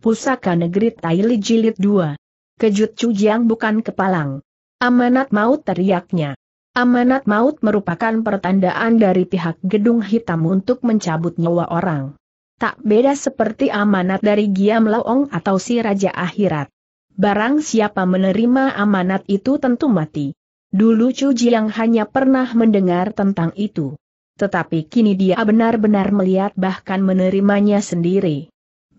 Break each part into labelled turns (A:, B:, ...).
A: Pusaka Negeri Taili Jilid 2. Kejut Cujiang bukan kepalang. Amanat maut teriaknya. Amanat maut merupakan pertandaan dari pihak gedung hitam untuk mencabut nyawa orang. Tak beda seperti amanat dari Giam Laong atau si Raja Akhirat. Barang siapa menerima amanat itu tentu mati. Dulu Cujiang hanya pernah mendengar tentang itu. Tetapi kini dia benar-benar melihat bahkan menerimanya sendiri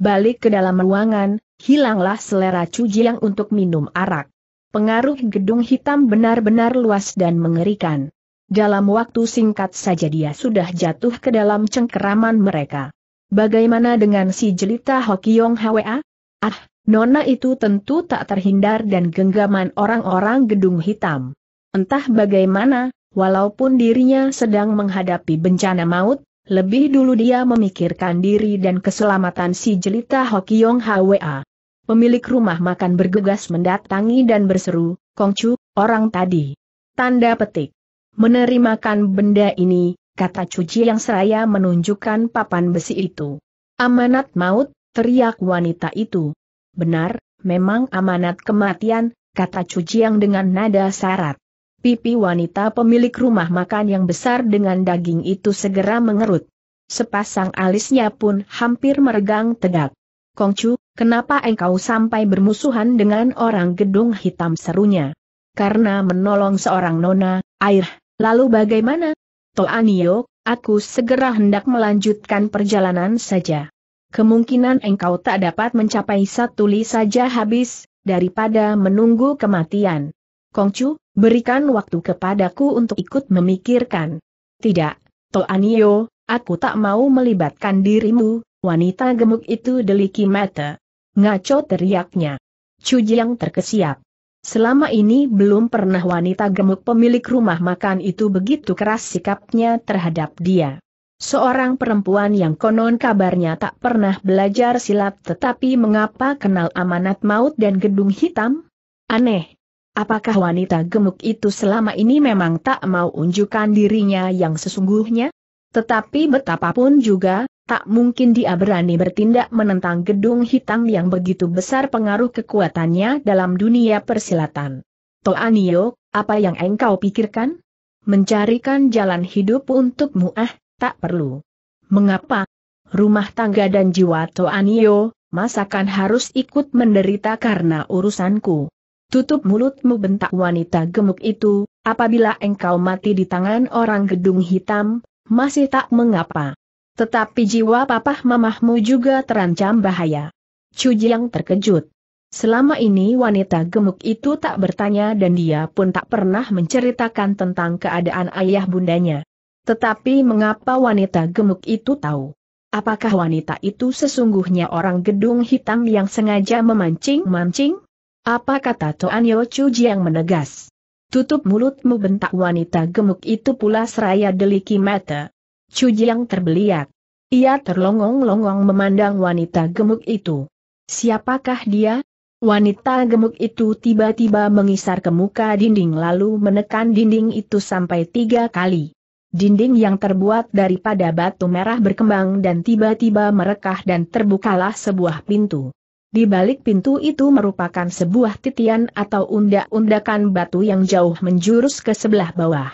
A: balik ke dalam ruangan, hilanglah selera Cujiang untuk minum arak. Pengaruh gedung hitam benar-benar luas dan mengerikan. Dalam waktu singkat saja dia sudah jatuh ke dalam cengkeraman mereka. Bagaimana dengan si jelita Hokiong Hwa? Ah, nona itu tentu tak terhindar dan genggaman orang-orang gedung hitam. Entah bagaimana, walaupun dirinya sedang menghadapi bencana maut, lebih dulu dia memikirkan diri dan keselamatan si jelita Hokiong Hwa. Pemilik rumah makan bergegas mendatangi dan berseru, Kongcu, orang tadi. Tanda petik. Menerimakan benda ini, kata cuci yang seraya menunjukkan papan besi itu. Amanat maut, teriak wanita itu. Benar, memang amanat kematian, kata cuci yang dengan nada syarat. Pipi wanita pemilik rumah makan yang besar dengan daging itu segera mengerut sepasang alisnya pun hampir meregang tegak. Kongcu, kenapa engkau sampai bermusuhan dengan orang gedung hitam serunya? Karena menolong seorang nona, air, lalu bagaimana? Toanio, aku segera hendak melanjutkan perjalanan saja. Kemungkinan engkau tak dapat mencapai satu li saja habis, daripada menunggu kematian. Kongcu, berikan waktu kepadaku untuk ikut memikirkan. Tidak, Toanio, Aku tak mau melibatkan dirimu, wanita gemuk itu deliki mata. Ngaco teriaknya. Cujiang terkesiap. Selama ini belum pernah wanita gemuk pemilik rumah makan itu begitu keras sikapnya terhadap dia. Seorang perempuan yang konon kabarnya tak pernah belajar silat tetapi mengapa kenal amanat maut dan gedung hitam? Aneh. Apakah wanita gemuk itu selama ini memang tak mau unjukkan dirinya yang sesungguhnya? Tetapi betapapun juga, tak mungkin dia berani bertindak menentang gedung hitam yang begitu besar pengaruh kekuatannya dalam dunia persilatan. Toanio, apa yang engkau pikirkan? Mencarikan jalan hidup untukmu, ah, tak perlu. Mengapa? Rumah tangga dan jiwa Toanio, masakan harus ikut menderita karena urusanku. Tutup mulutmu bentak wanita gemuk itu, apabila engkau mati di tangan orang gedung hitam, masih tak mengapa. Tetapi jiwa papah mamahmu juga terancam bahaya. Chu Jiang terkejut. Selama ini wanita gemuk itu tak bertanya dan dia pun tak pernah menceritakan tentang keadaan ayah bundanya. Tetapi mengapa wanita gemuk itu tahu? Apakah wanita itu sesungguhnya orang gedung hitam yang sengaja memancing-mancing? Apa kata Toan Yo Chu Jiang menegas? Tutup mulutmu bentak wanita gemuk itu pula seraya deliki mata. Chu yang terbeliak. Ia terlongong-longong memandang wanita gemuk itu. Siapakah dia? Wanita gemuk itu tiba-tiba mengisar ke muka dinding lalu menekan dinding itu sampai tiga kali. Dinding yang terbuat daripada batu merah berkembang dan tiba-tiba merekah dan terbukalah sebuah pintu. Di balik pintu itu merupakan sebuah titian atau undak-undakan batu yang jauh menjurus ke sebelah bawah.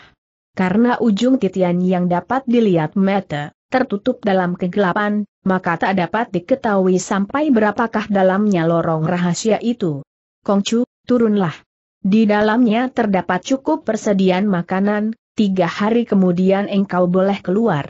A: Karena ujung titian yang dapat dilihat mata, tertutup dalam kegelapan, maka tak dapat diketahui sampai berapakah dalamnya lorong rahasia itu. Kongcu, turunlah. Di dalamnya terdapat cukup persediaan makanan, tiga hari kemudian engkau boleh keluar.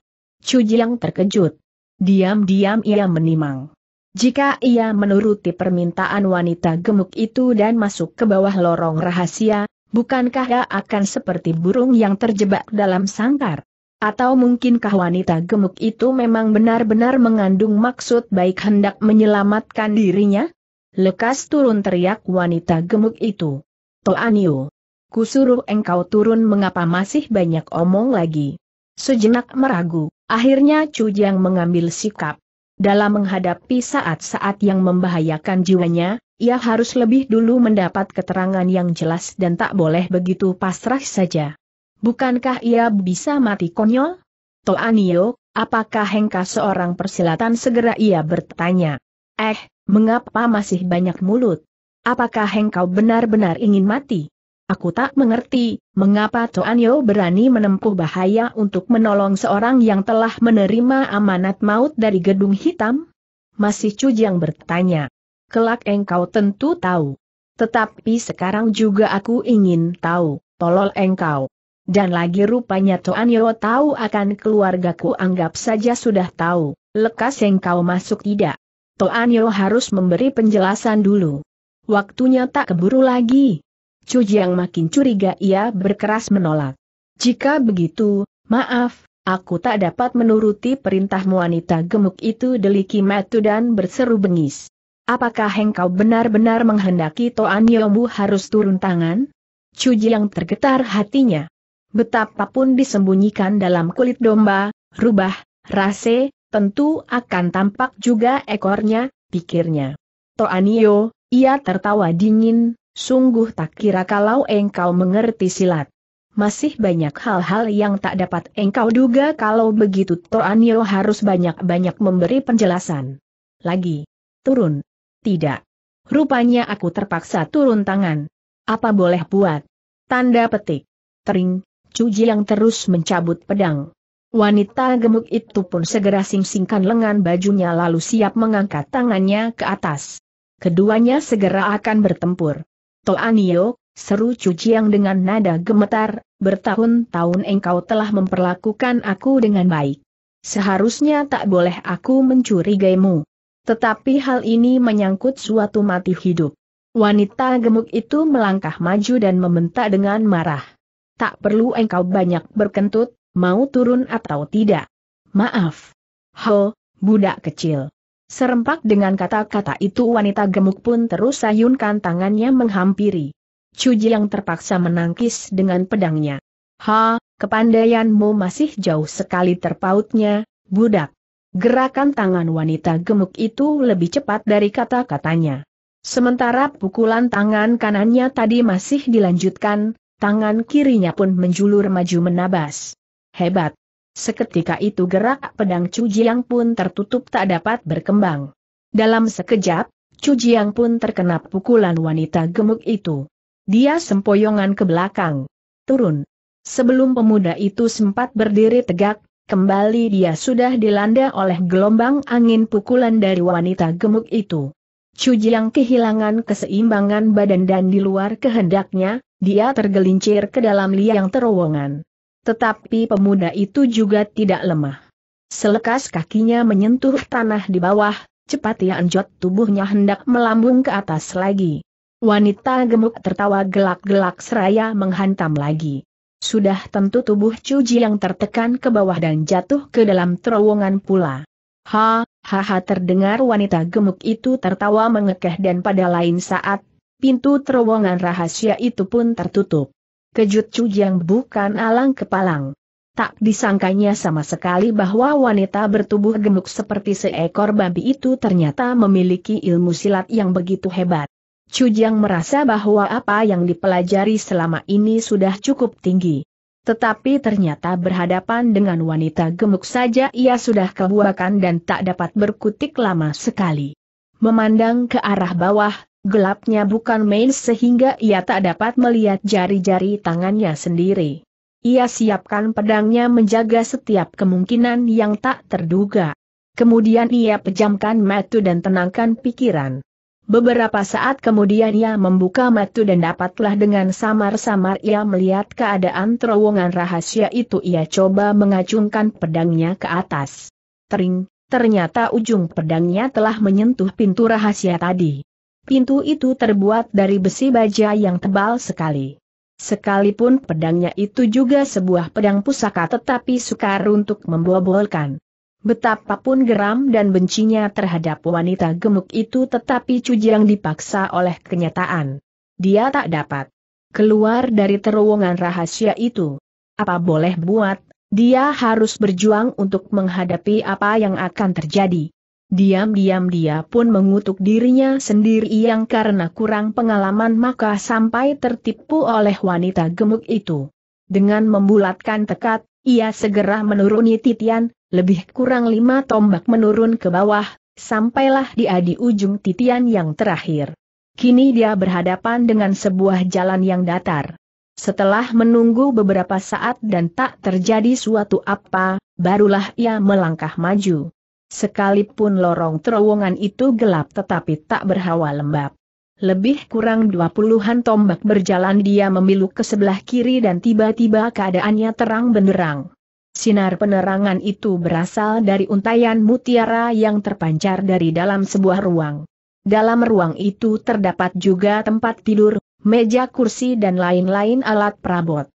A: yang terkejut. Diam-diam ia menimang. Jika ia menuruti permintaan wanita gemuk itu dan masuk ke bawah lorong rahasia, bukankah ia akan seperti burung yang terjebak dalam sangkar? Atau mungkinkah wanita gemuk itu memang benar-benar mengandung maksud baik hendak menyelamatkan dirinya? Lekas turun teriak wanita gemuk itu. Toanio. Kusuruh engkau turun mengapa masih banyak omong lagi. Sejenak meragu, akhirnya Chu Jiang mengambil sikap. Dalam menghadapi saat-saat yang membahayakan jiwanya, ia harus lebih dulu mendapat keterangan yang jelas dan tak boleh begitu pasrah saja. Bukankah ia bisa mati konyol? Toanio, apakah Hengka seorang persilatan segera ia bertanya. Eh, mengapa masih banyak mulut? Apakah Hengkau benar-benar ingin mati? Aku tak mengerti, mengapa Toan Yo berani menempuh bahaya untuk menolong seorang yang telah menerima amanat maut dari gedung hitam? Masih yang bertanya. Kelak engkau tentu tahu. Tetapi sekarang juga aku ingin tahu, tolol engkau. Dan lagi rupanya Toan Yo tahu akan keluargaku anggap saja sudah tahu, lekas engkau masuk tidak. Toan Yo harus memberi penjelasan dulu. Waktunya tak keburu lagi, Chu Jiang makin curiga ia berkeras menolak. Jika begitu, maaf, aku tak dapat menuruti perintahmu wanita gemuk itu deliki matu dan berseru bengis. Apakah engkau benar-benar menghendaki Toan Yomu harus turun tangan? Chu Jiang tergetar hatinya. Betapapun disembunyikan dalam kulit domba, rubah, rase, tentu akan tampak juga ekornya, pikirnya. Toanio, ia tertawa dingin, Sungguh tak kira kalau engkau mengerti silat. Masih banyak hal-hal yang tak dapat engkau duga kalau begitu Toanio harus banyak-banyak memberi penjelasan. Lagi. Turun. Tidak. Rupanya aku terpaksa turun tangan. Apa boleh buat? Tanda petik. Tering. Cuji yang terus mencabut pedang. Wanita gemuk itu pun segera sing-singkan lengan bajunya lalu siap mengangkat tangannya ke atas. Keduanya segera akan bertempur. Toanio, seru yang dengan nada gemetar, bertahun-tahun engkau telah memperlakukan aku dengan baik. Seharusnya tak boleh aku mencurigaimu. Tetapi hal ini menyangkut suatu mati hidup. Wanita gemuk itu melangkah maju dan membentak dengan marah. Tak perlu engkau banyak berkentut, mau turun atau tidak. Maaf. Ho, budak kecil. Serempak dengan kata-kata itu wanita gemuk pun terus sayunkan tangannya menghampiri. Cuji yang terpaksa menangkis dengan pedangnya. Ha, kepandaianmu masih jauh sekali terpautnya, budak. Gerakan tangan wanita gemuk itu lebih cepat dari kata-katanya. Sementara pukulan tangan kanannya tadi masih dilanjutkan, tangan kirinya pun menjulur maju menabas. Hebat, Seketika itu gerak pedang Cujiang pun tertutup tak dapat berkembang. Dalam sekejap, Cujiang pun terkena pukulan wanita gemuk itu. Dia sempoyongan ke belakang. Turun. Sebelum pemuda itu sempat berdiri tegak, kembali dia sudah dilanda oleh gelombang angin pukulan dari wanita gemuk itu. Cujiang kehilangan keseimbangan badan dan di luar kehendaknya, dia tergelincir ke dalam liang terowongan. Tetapi pemuda itu juga tidak lemah. Selekas kakinya menyentuh tanah di bawah, cepat ia anjot tubuhnya hendak melambung ke atas lagi. Wanita gemuk tertawa gelak-gelak seraya menghantam lagi. Sudah tentu tubuh Cuji yang tertekan ke bawah dan jatuh ke dalam terowongan pula. Ha, ha, ha terdengar wanita gemuk itu tertawa mengekeh dan pada lain saat, pintu terowongan rahasia itu pun tertutup kejut Jiang bukan alang kepalang. Tak disangkanya sama sekali bahwa wanita bertubuh gemuk seperti seekor babi itu ternyata memiliki ilmu silat yang begitu hebat. Jiang merasa bahwa apa yang dipelajari selama ini sudah cukup tinggi. Tetapi ternyata berhadapan dengan wanita gemuk saja ia sudah kebuakan dan tak dapat berkutik lama sekali. Memandang ke arah bawah, Gelapnya bukan main sehingga ia tak dapat melihat jari-jari tangannya sendiri. Ia siapkan pedangnya menjaga setiap kemungkinan yang tak terduga. Kemudian ia pejamkan mata dan tenangkan pikiran. Beberapa saat kemudian ia membuka mata dan dapatlah dengan samar-samar ia melihat keadaan terowongan rahasia itu ia coba mengacungkan pedangnya ke atas. Tering, ternyata ujung pedangnya telah menyentuh pintu rahasia tadi. Pintu itu terbuat dari besi baja yang tebal sekali. Sekalipun pedangnya itu juga sebuah pedang pusaka tetapi sukar untuk membobolkan. Betapapun geram dan bencinya terhadap wanita gemuk itu tetapi Cujiang dipaksa oleh kenyataan. Dia tak dapat keluar dari terowongan rahasia itu. Apa boleh buat, dia harus berjuang untuk menghadapi apa yang akan terjadi. Diam-diam dia pun mengutuk dirinya sendiri yang karena kurang pengalaman maka sampai tertipu oleh wanita gemuk itu. Dengan membulatkan tekad, ia segera menuruni titian, lebih kurang lima tombak menurun ke bawah, sampailah dia di ujung titian yang terakhir. Kini dia berhadapan dengan sebuah jalan yang datar. Setelah menunggu beberapa saat dan tak terjadi suatu apa, barulah ia melangkah maju. Sekalipun lorong terowongan itu gelap tetapi tak berhawa lembab. Lebih kurang dua puluhan tombak berjalan dia memiluk ke sebelah kiri dan tiba-tiba keadaannya terang benderang. Sinar penerangan itu berasal dari untayan mutiara yang terpancar dari dalam sebuah ruang. Dalam ruang itu terdapat juga tempat tidur, meja kursi dan lain-lain alat perabot.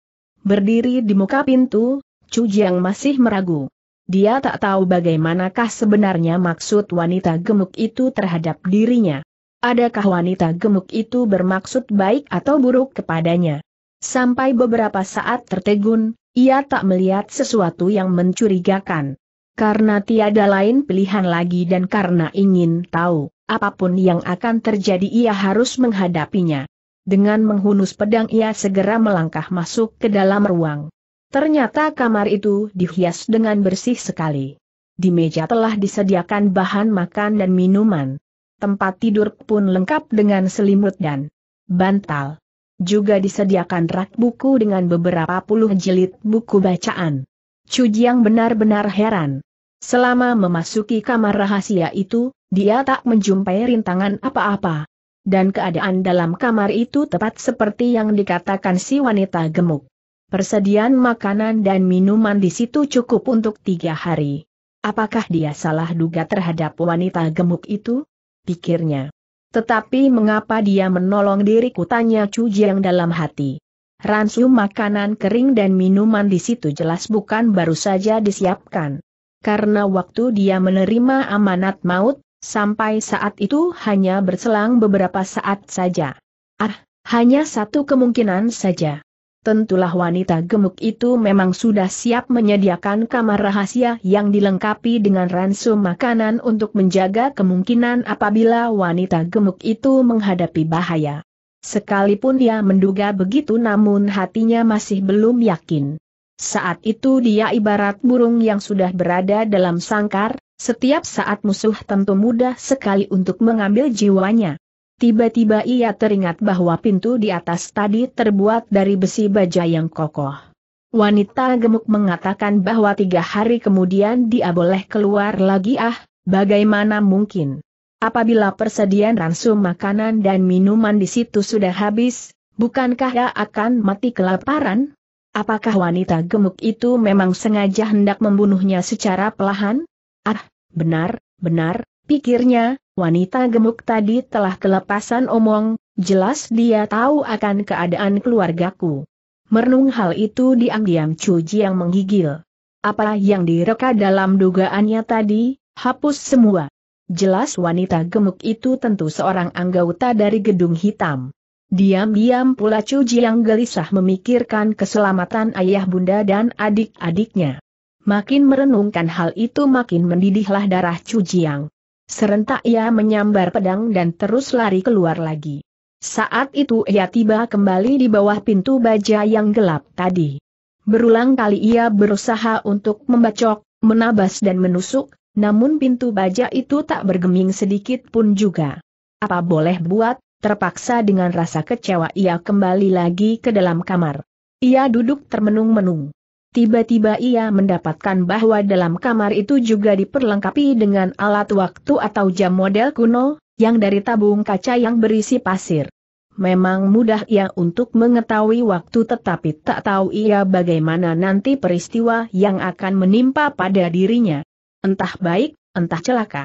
A: Berdiri di muka pintu, Chu Jiang masih meragu. Dia tak tahu bagaimanakah sebenarnya maksud wanita gemuk itu terhadap dirinya. Adakah wanita gemuk itu bermaksud baik atau buruk kepadanya? Sampai beberapa saat tertegun, ia tak melihat sesuatu yang mencurigakan. Karena tiada lain pilihan lagi dan karena ingin tahu, apapun yang akan terjadi ia harus menghadapinya. Dengan menghunus pedang ia segera melangkah masuk ke dalam ruang. Ternyata kamar itu dihias dengan bersih sekali. Di meja telah disediakan bahan makan dan minuman. Tempat tidur pun lengkap dengan selimut dan bantal. Juga disediakan rak buku dengan beberapa puluh jilid buku bacaan. Cujiang benar-benar heran. Selama memasuki kamar rahasia itu, dia tak menjumpai rintangan apa-apa. Dan keadaan dalam kamar itu tepat seperti yang dikatakan si wanita gemuk. Persediaan makanan dan minuman di situ cukup untuk tiga hari. Apakah dia salah duga terhadap wanita gemuk itu? Pikirnya. Tetapi mengapa dia menolong diriku tanya Chu Jiang dalam hati. Ransu makanan kering dan minuman di situ jelas bukan baru saja disiapkan. Karena waktu dia menerima amanat maut, sampai saat itu hanya berselang beberapa saat saja. Ah, hanya satu kemungkinan saja. Tentulah wanita gemuk itu memang sudah siap menyediakan kamar rahasia yang dilengkapi dengan ransum makanan untuk menjaga kemungkinan apabila wanita gemuk itu menghadapi bahaya. Sekalipun dia menduga begitu namun hatinya masih belum yakin. Saat itu dia ibarat burung yang sudah berada dalam sangkar, setiap saat musuh tentu mudah sekali untuk mengambil jiwanya. Tiba-tiba ia teringat bahwa pintu di atas tadi terbuat dari besi baja yang kokoh. Wanita gemuk mengatakan bahwa tiga hari kemudian dia boleh keluar lagi ah, bagaimana mungkin. Apabila persediaan ransum makanan dan minuman di situ sudah habis, bukankah ia akan mati kelaparan? Apakah wanita gemuk itu memang sengaja hendak membunuhnya secara pelahan? Ah, benar, benar, pikirnya, Wanita gemuk tadi telah kelepasan omong, jelas dia tahu akan keadaan keluargaku. Merenung hal itu diam-diam Cuji yang menggigil. Apa yang direka dalam dugaannya tadi, hapus semua. Jelas wanita gemuk itu tentu seorang anggota dari gedung hitam. Diam-diam pula Cuji yang gelisah memikirkan keselamatan ayah bunda dan adik-adiknya. Makin merenungkan hal itu makin mendidihlah darah Cuji yang. Serentak ia menyambar pedang dan terus lari keluar lagi. Saat itu ia tiba kembali di bawah pintu baja yang gelap tadi. Berulang kali ia berusaha untuk membacok, menabas dan menusuk, namun pintu baja itu tak bergeming sedikit pun juga. Apa boleh buat, terpaksa dengan rasa kecewa ia kembali lagi ke dalam kamar. Ia duduk termenung-menung. Tiba-tiba ia mendapatkan bahwa dalam kamar itu juga diperlengkapi dengan alat waktu atau jam model kuno, yang dari tabung kaca yang berisi pasir. Memang mudah ia untuk mengetahui waktu tetapi tak tahu ia bagaimana nanti peristiwa yang akan menimpa pada dirinya. Entah baik, entah celaka.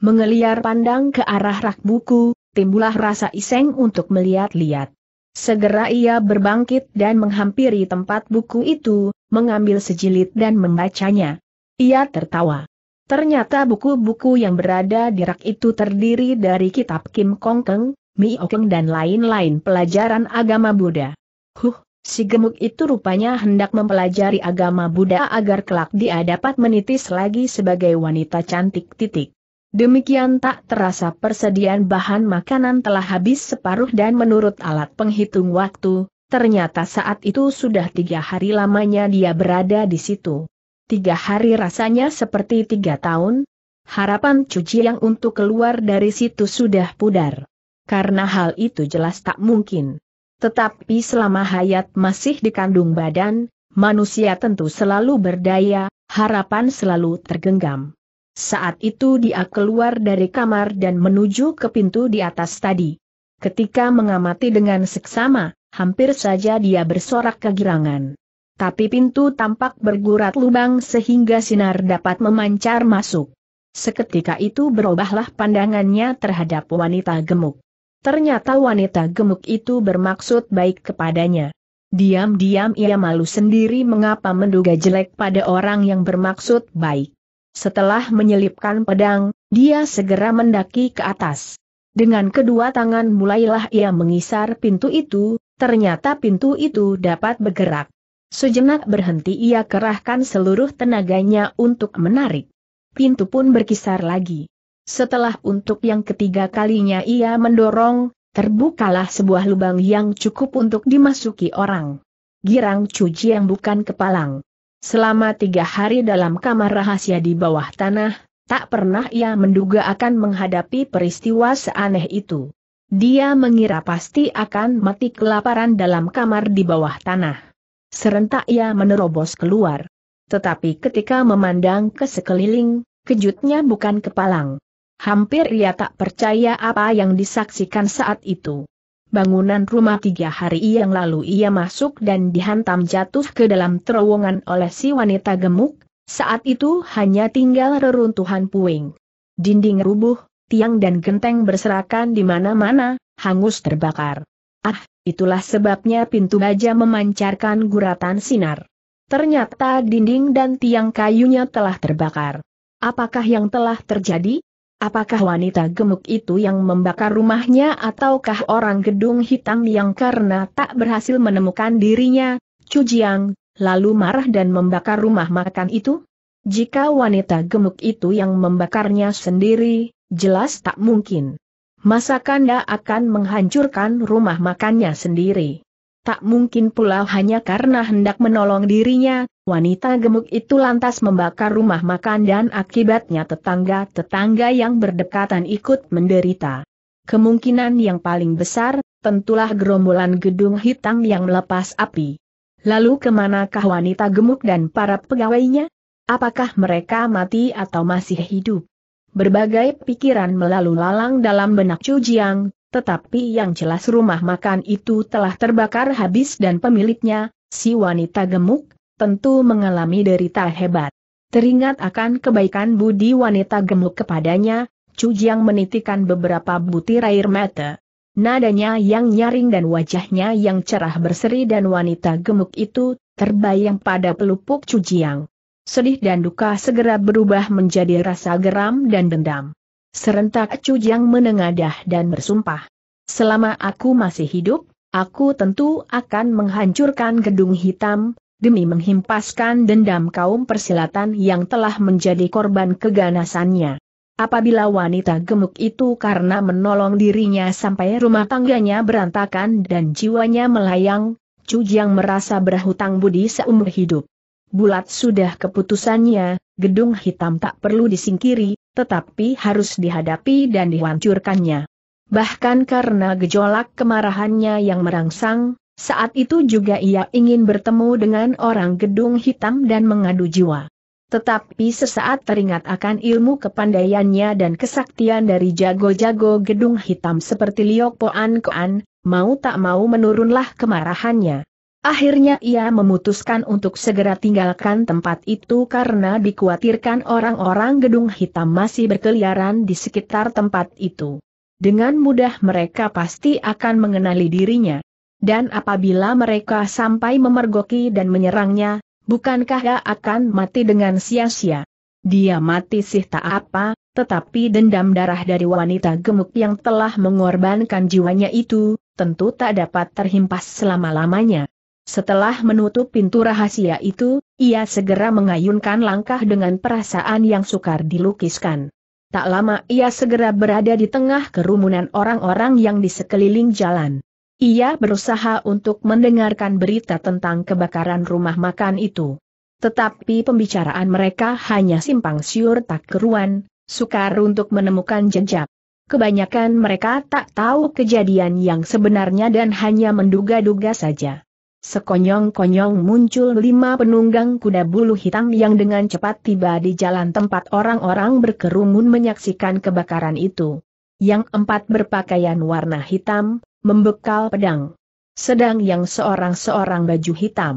A: Mengeliar pandang ke arah rak buku, timbulah rasa iseng untuk melihat-lihat. Segera ia berbangkit dan menghampiri tempat buku itu, mengambil sejilid dan membacanya. Ia tertawa. Ternyata buku-buku yang berada di rak itu terdiri dari kitab Kim Kong Keng, Miokeng dan lain-lain pelajaran agama Buddha. Huh, si gemuk itu rupanya hendak mempelajari agama Buddha agar kelak dia dapat menitis lagi sebagai wanita cantik titik. Demikian tak terasa persediaan bahan makanan telah habis separuh dan menurut alat penghitung waktu, ternyata saat itu sudah tiga hari lamanya dia berada di situ. Tiga hari rasanya seperti tiga tahun. Harapan cuci yang untuk keluar dari situ sudah pudar. Karena hal itu jelas tak mungkin. Tetapi selama hayat masih dikandung badan, manusia tentu selalu berdaya, harapan selalu tergenggam. Saat itu dia keluar dari kamar dan menuju ke pintu di atas tadi. Ketika mengamati dengan seksama, hampir saja dia bersorak kegirangan. Tapi pintu tampak bergurat lubang sehingga sinar dapat memancar masuk. Seketika itu berubahlah pandangannya terhadap wanita gemuk. Ternyata wanita gemuk itu bermaksud baik kepadanya. Diam-diam ia malu sendiri mengapa menduga jelek pada orang yang bermaksud baik. Setelah menyelipkan pedang, dia segera mendaki ke atas. Dengan kedua tangan mulailah ia mengisar pintu itu, ternyata pintu itu dapat bergerak. Sejenak berhenti ia kerahkan seluruh tenaganya untuk menarik. Pintu pun berkisar lagi. Setelah untuk yang ketiga kalinya ia mendorong, terbukalah sebuah lubang yang cukup untuk dimasuki orang. Girang cuci yang bukan kepalang. Selama tiga hari dalam kamar rahasia di bawah tanah, tak pernah ia menduga akan menghadapi peristiwa seaneh itu. Dia mengira pasti akan mati kelaparan dalam kamar di bawah tanah. Serentak ia menerobos keluar. Tetapi ketika memandang ke sekeliling, kejutnya bukan kepalang. Hampir ia tak percaya apa yang disaksikan saat itu bangunan rumah tiga hari yang lalu ia masuk dan dihantam jatuh ke dalam terowongan oleh si wanita gemuk, saat itu hanya tinggal reruntuhan puing. Dinding rubuh, tiang dan genteng berserakan di mana-mana, hangus terbakar. Ah, itulah sebabnya pintu baja memancarkan guratan sinar. Ternyata dinding dan tiang kayunya telah terbakar. Apakah yang telah terjadi? Apakah wanita gemuk itu yang membakar rumahnya ataukah orang gedung hitam yang karena tak berhasil menemukan dirinya, Cujiang, lalu marah dan membakar rumah makan itu? Jika wanita gemuk itu yang membakarnya sendiri, jelas tak mungkin. Masa Kanda akan menghancurkan rumah makannya sendiri? Tak mungkin pula hanya karena hendak menolong dirinya, wanita gemuk itu lantas membakar rumah makan dan akibatnya tetangga-tetangga yang berdekatan ikut menderita. Kemungkinan yang paling besar, tentulah gerombolan gedung hitam yang melepas api. Lalu kemanakah wanita gemuk dan para pegawainya? Apakah mereka mati atau masih hidup? Berbagai pikiran melalu lalang dalam benak Chu Jiang, tetapi yang jelas rumah makan itu telah terbakar habis dan pemiliknya, si wanita gemuk, tentu mengalami derita hebat. Teringat akan kebaikan budi wanita gemuk kepadanya, Chu Jiang menitikan beberapa butir air mata. Nadanya yang nyaring dan wajahnya yang cerah berseri dan wanita gemuk itu, terbayang pada pelupuk Chu Jiang. Sedih dan duka segera berubah menjadi rasa geram dan dendam. Serentak Cu Jiang menengadah dan bersumpah. Selama aku masih hidup, aku tentu akan menghancurkan gedung hitam, demi menghimpaskan dendam kaum persilatan yang telah menjadi korban keganasannya. Apabila wanita gemuk itu karena menolong dirinya sampai rumah tangganya berantakan dan jiwanya melayang, Cu Jiang merasa berhutang budi seumur hidup. Bulat sudah keputusannya, gedung hitam tak perlu disingkiri, tetapi harus dihadapi dan dihancurkannya. Bahkan karena gejolak kemarahannya yang merangsang, saat itu juga ia ingin bertemu dengan orang gedung hitam dan mengadu jiwa. Tetapi sesaat teringat akan ilmu kepandaiannya dan kesaktian dari jago-jago gedung hitam seperti Liok Poan Koan, mau tak mau menurunlah kemarahannya. Akhirnya ia memutuskan untuk segera tinggalkan tempat itu karena dikhawatirkan orang-orang gedung hitam masih berkeliaran di sekitar tempat itu. Dengan mudah mereka pasti akan mengenali dirinya. Dan apabila mereka sampai memergoki dan menyerangnya, bukankah ia akan mati dengan sia-sia? Dia mati sih tak apa, tetapi dendam darah dari wanita gemuk yang telah mengorbankan jiwanya itu, tentu tak dapat terhimpas selama-lamanya. Setelah menutup pintu rahasia itu, ia segera mengayunkan langkah dengan perasaan yang sukar dilukiskan. Tak lama ia segera berada di tengah kerumunan orang-orang yang di sekeliling jalan. Ia berusaha untuk mendengarkan berita tentang kebakaran rumah makan itu. Tetapi pembicaraan mereka hanya simpang siur tak keruan, sukar untuk menemukan jejak. Kebanyakan mereka tak tahu kejadian yang sebenarnya dan hanya menduga-duga saja. Sekonyong-konyong muncul lima penunggang kuda bulu hitam yang dengan cepat tiba di jalan tempat orang-orang berkerumun menyaksikan kebakaran itu. Yang empat berpakaian warna hitam, membekal pedang. Sedang yang seorang-seorang baju hitam.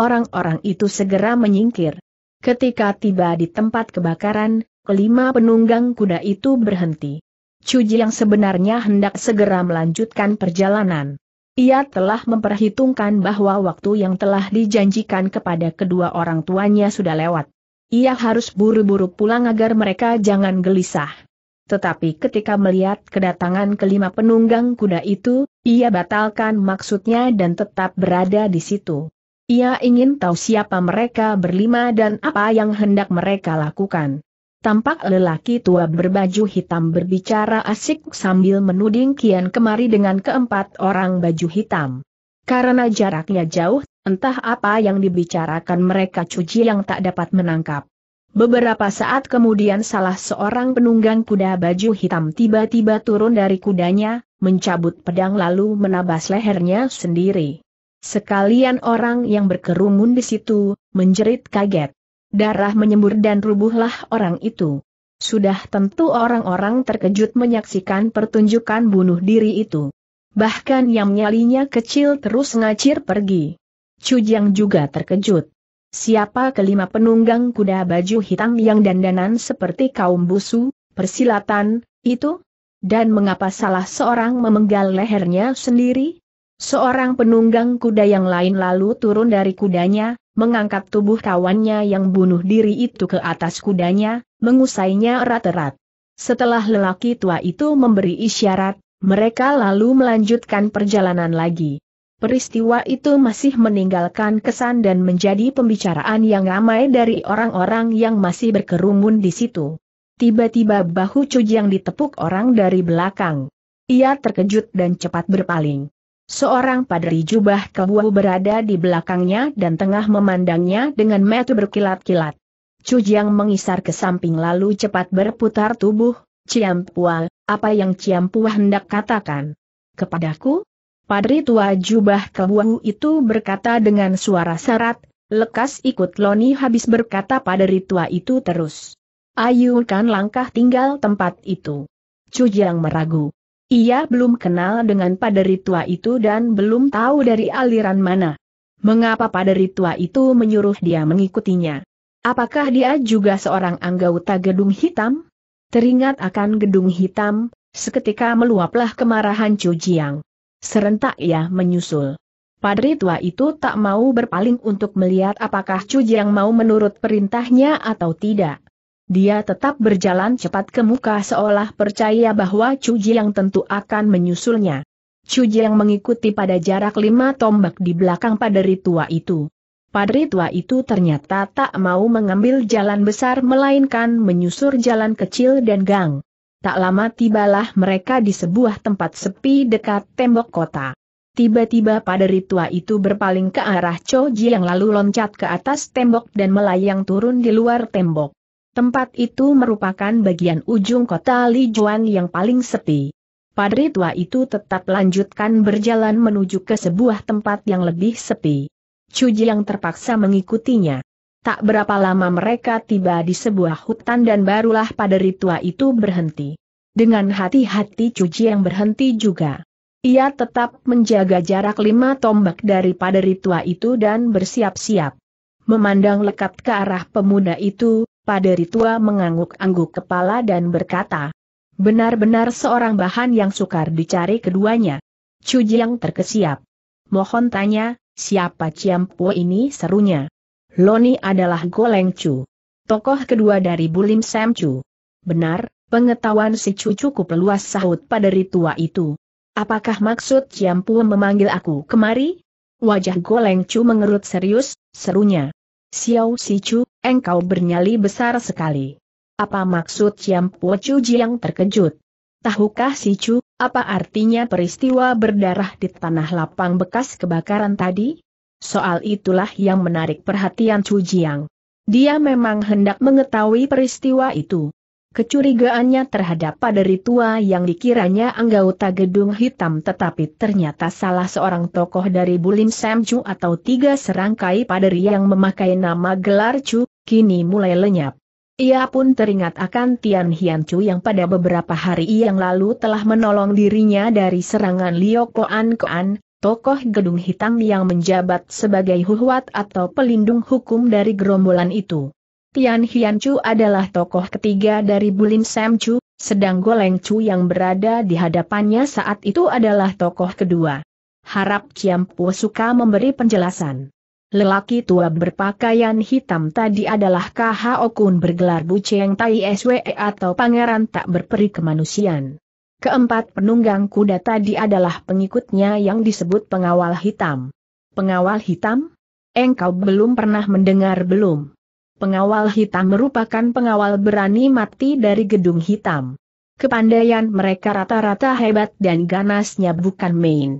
A: Orang-orang itu segera menyingkir. Ketika tiba di tempat kebakaran, kelima penunggang kuda itu berhenti. Cuji yang sebenarnya hendak segera melanjutkan perjalanan. Ia telah memperhitungkan bahwa waktu yang telah dijanjikan kepada kedua orang tuanya sudah lewat. Ia harus buru-buru pulang agar mereka jangan gelisah. Tetapi ketika melihat kedatangan kelima penunggang kuda itu, ia batalkan maksudnya dan tetap berada di situ. Ia ingin tahu siapa mereka berlima dan apa yang hendak mereka lakukan. Tampak lelaki tua berbaju hitam berbicara asik sambil menuding kian kemari dengan keempat orang baju hitam. Karena jaraknya jauh, entah apa yang dibicarakan mereka cuci yang tak dapat menangkap. Beberapa saat kemudian salah seorang penunggang kuda baju hitam tiba-tiba turun dari kudanya, mencabut pedang lalu menabas lehernya sendiri. Sekalian orang yang berkerumun di situ, menjerit kaget darah menyembur dan rubuhlah orang itu. Sudah tentu orang-orang terkejut menyaksikan pertunjukan bunuh diri itu. Bahkan yang nyalinya kecil terus ngacir pergi. Cujang juga terkejut. Siapa kelima penunggang kuda baju hitam yang dandanan seperti kaum busu, persilatan, itu? Dan mengapa salah seorang memenggal lehernya sendiri? Seorang penunggang kuda yang lain lalu turun dari kudanya, mengangkat tubuh kawannya yang bunuh diri itu ke atas kudanya, mengusainya erat-erat. Setelah lelaki tua itu memberi isyarat, mereka lalu melanjutkan perjalanan lagi. Peristiwa itu masih meninggalkan kesan dan menjadi pembicaraan yang ramai dari orang-orang yang masih berkerumun di situ. Tiba-tiba bahu yang ditepuk orang dari belakang. Ia terkejut dan cepat berpaling. Seorang padri jubah kebuah berada di belakangnya dan tengah memandangnya dengan mata berkilat-kilat. Jiang mengisar ke samping lalu cepat berputar tubuh, Pua, apa yang Pua hendak katakan? Kepadaku? Padri tua jubah kebuah itu berkata dengan suara syarat, lekas ikut Loni habis berkata padri tua itu terus. Ayunkan langkah tinggal tempat itu. Jiang meragu. Ia belum kenal dengan paderi tua itu dan belum tahu dari aliran mana. Mengapa paderi tua itu menyuruh dia mengikutinya? Apakah dia juga seorang anggota gedung hitam? Teringat akan gedung hitam, seketika meluaplah kemarahan Chu Jiang. Serentak ia menyusul. Padri tua itu tak mau berpaling untuk melihat apakah Chu Jiang mau menurut perintahnya atau tidak. Dia tetap berjalan cepat ke muka seolah percaya bahwa Chu yang tentu akan menyusulnya. Chu yang mengikuti pada jarak lima tombak di belakang padri tua itu. Padri tua itu ternyata tak mau mengambil jalan besar melainkan menyusur jalan kecil dan gang. Tak lama tibalah mereka di sebuah tempat sepi dekat tembok kota. Tiba-tiba padri tua itu berpaling ke arah Choji yang lalu loncat ke atas tembok dan melayang turun di luar tembok. Tempat itu merupakan bagian ujung kota Lijuan yang paling sepi. Padri tua itu tetap lanjutkan berjalan menuju ke sebuah tempat yang lebih sepi. Cuji yang terpaksa mengikutinya. Tak berapa lama mereka tiba di sebuah hutan dan barulah padri tua itu berhenti. Dengan hati-hati Cuji yang berhenti juga. Ia tetap menjaga jarak lima tombak dari padri tua itu dan bersiap-siap. Memandang lekat ke arah pemuda itu, Paderi tua mengangguk-angguk kepala dan berkata, benar-benar seorang bahan yang sukar dicari keduanya. Jiang terkesiap. Mohon tanya, siapa Ciampu ini serunya? Loni adalah Goleng Chu. Tokoh kedua dari Bulim Sam Chu. Benar, pengetahuan si Chu cukup luas sahut pada ritua itu. Apakah maksud Ciampu memanggil aku kemari? Wajah Goleng Chu mengerut serius, serunya. Xiao Sichu, engkau bernyali besar sekali. Apa maksud Ciam Puocu yang terkejut? Tahukah Sichu, apa artinya peristiwa berdarah di tanah lapang bekas kebakaran tadi? Soal itulah yang menarik perhatian Chu Jiang. Dia memang hendak mengetahui peristiwa itu. Kecurigaannya terhadap paderi tua yang dikiranya anggota gedung hitam tetapi ternyata salah seorang tokoh dari Bulim Samju atau tiga serangkai paderi yang memakai nama gelar Chu, kini mulai lenyap. Ia pun teringat akan Tian Hian Chu yang pada beberapa hari yang lalu telah menolong dirinya dari serangan Liu Koan Koan, tokoh gedung hitam yang menjabat sebagai Huwat atau pelindung hukum dari gerombolan itu. Tian Hian Chu adalah tokoh ketiga dari Bulim Sam Chu, sedang Goleng Chu yang berada di hadapannya saat itu adalah tokoh kedua. Harap Po suka memberi penjelasan. Lelaki tua berpakaian hitam tadi adalah K.H. Okun bergelar Buceng Tai SWE atau pangeran tak berperi kemanusiaan. Keempat penunggang kuda tadi adalah pengikutnya yang disebut pengawal hitam. Pengawal hitam? Engkau belum pernah mendengar belum? pengawal hitam merupakan pengawal berani mati dari gedung hitam. Kepandaian mereka rata-rata hebat dan ganasnya bukan main.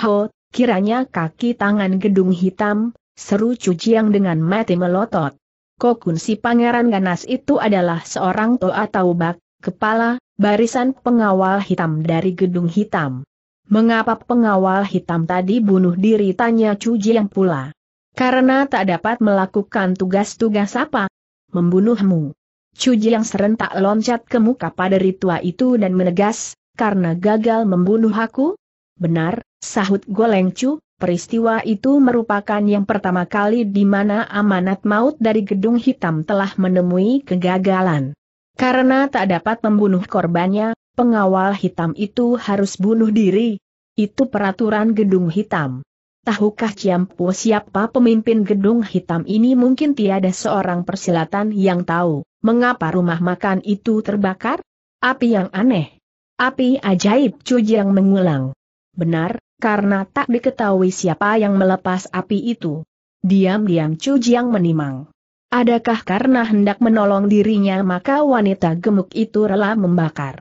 A: Ho, kiranya kaki tangan gedung hitam, seru cuci yang dengan mati melotot. Kokun si pangeran ganas itu adalah seorang toa atau bak, kepala, barisan pengawal hitam dari gedung hitam. Mengapa pengawal hitam tadi bunuh diri tanya Cuji yang pula. Karena tak dapat melakukan tugas-tugas apa? Membunuhmu. Cuji yang serentak loncat ke muka pada tua itu dan menegas, karena gagal membunuh aku? Benar, sahut Goleng Chu, peristiwa itu merupakan yang pertama kali di mana amanat maut dari gedung hitam telah menemui kegagalan. Karena tak dapat membunuh korbannya, pengawal hitam itu harus bunuh diri. Itu peraturan gedung hitam. Tahukah Ciampu siapa pemimpin gedung hitam ini mungkin tiada seorang persilatan yang tahu, mengapa rumah makan itu terbakar? Api yang aneh. Api ajaib Jiang mengulang. Benar, karena tak diketahui siapa yang melepas api itu. Diam-diam Cujiang menimang. Adakah karena hendak menolong dirinya maka wanita gemuk itu rela membakar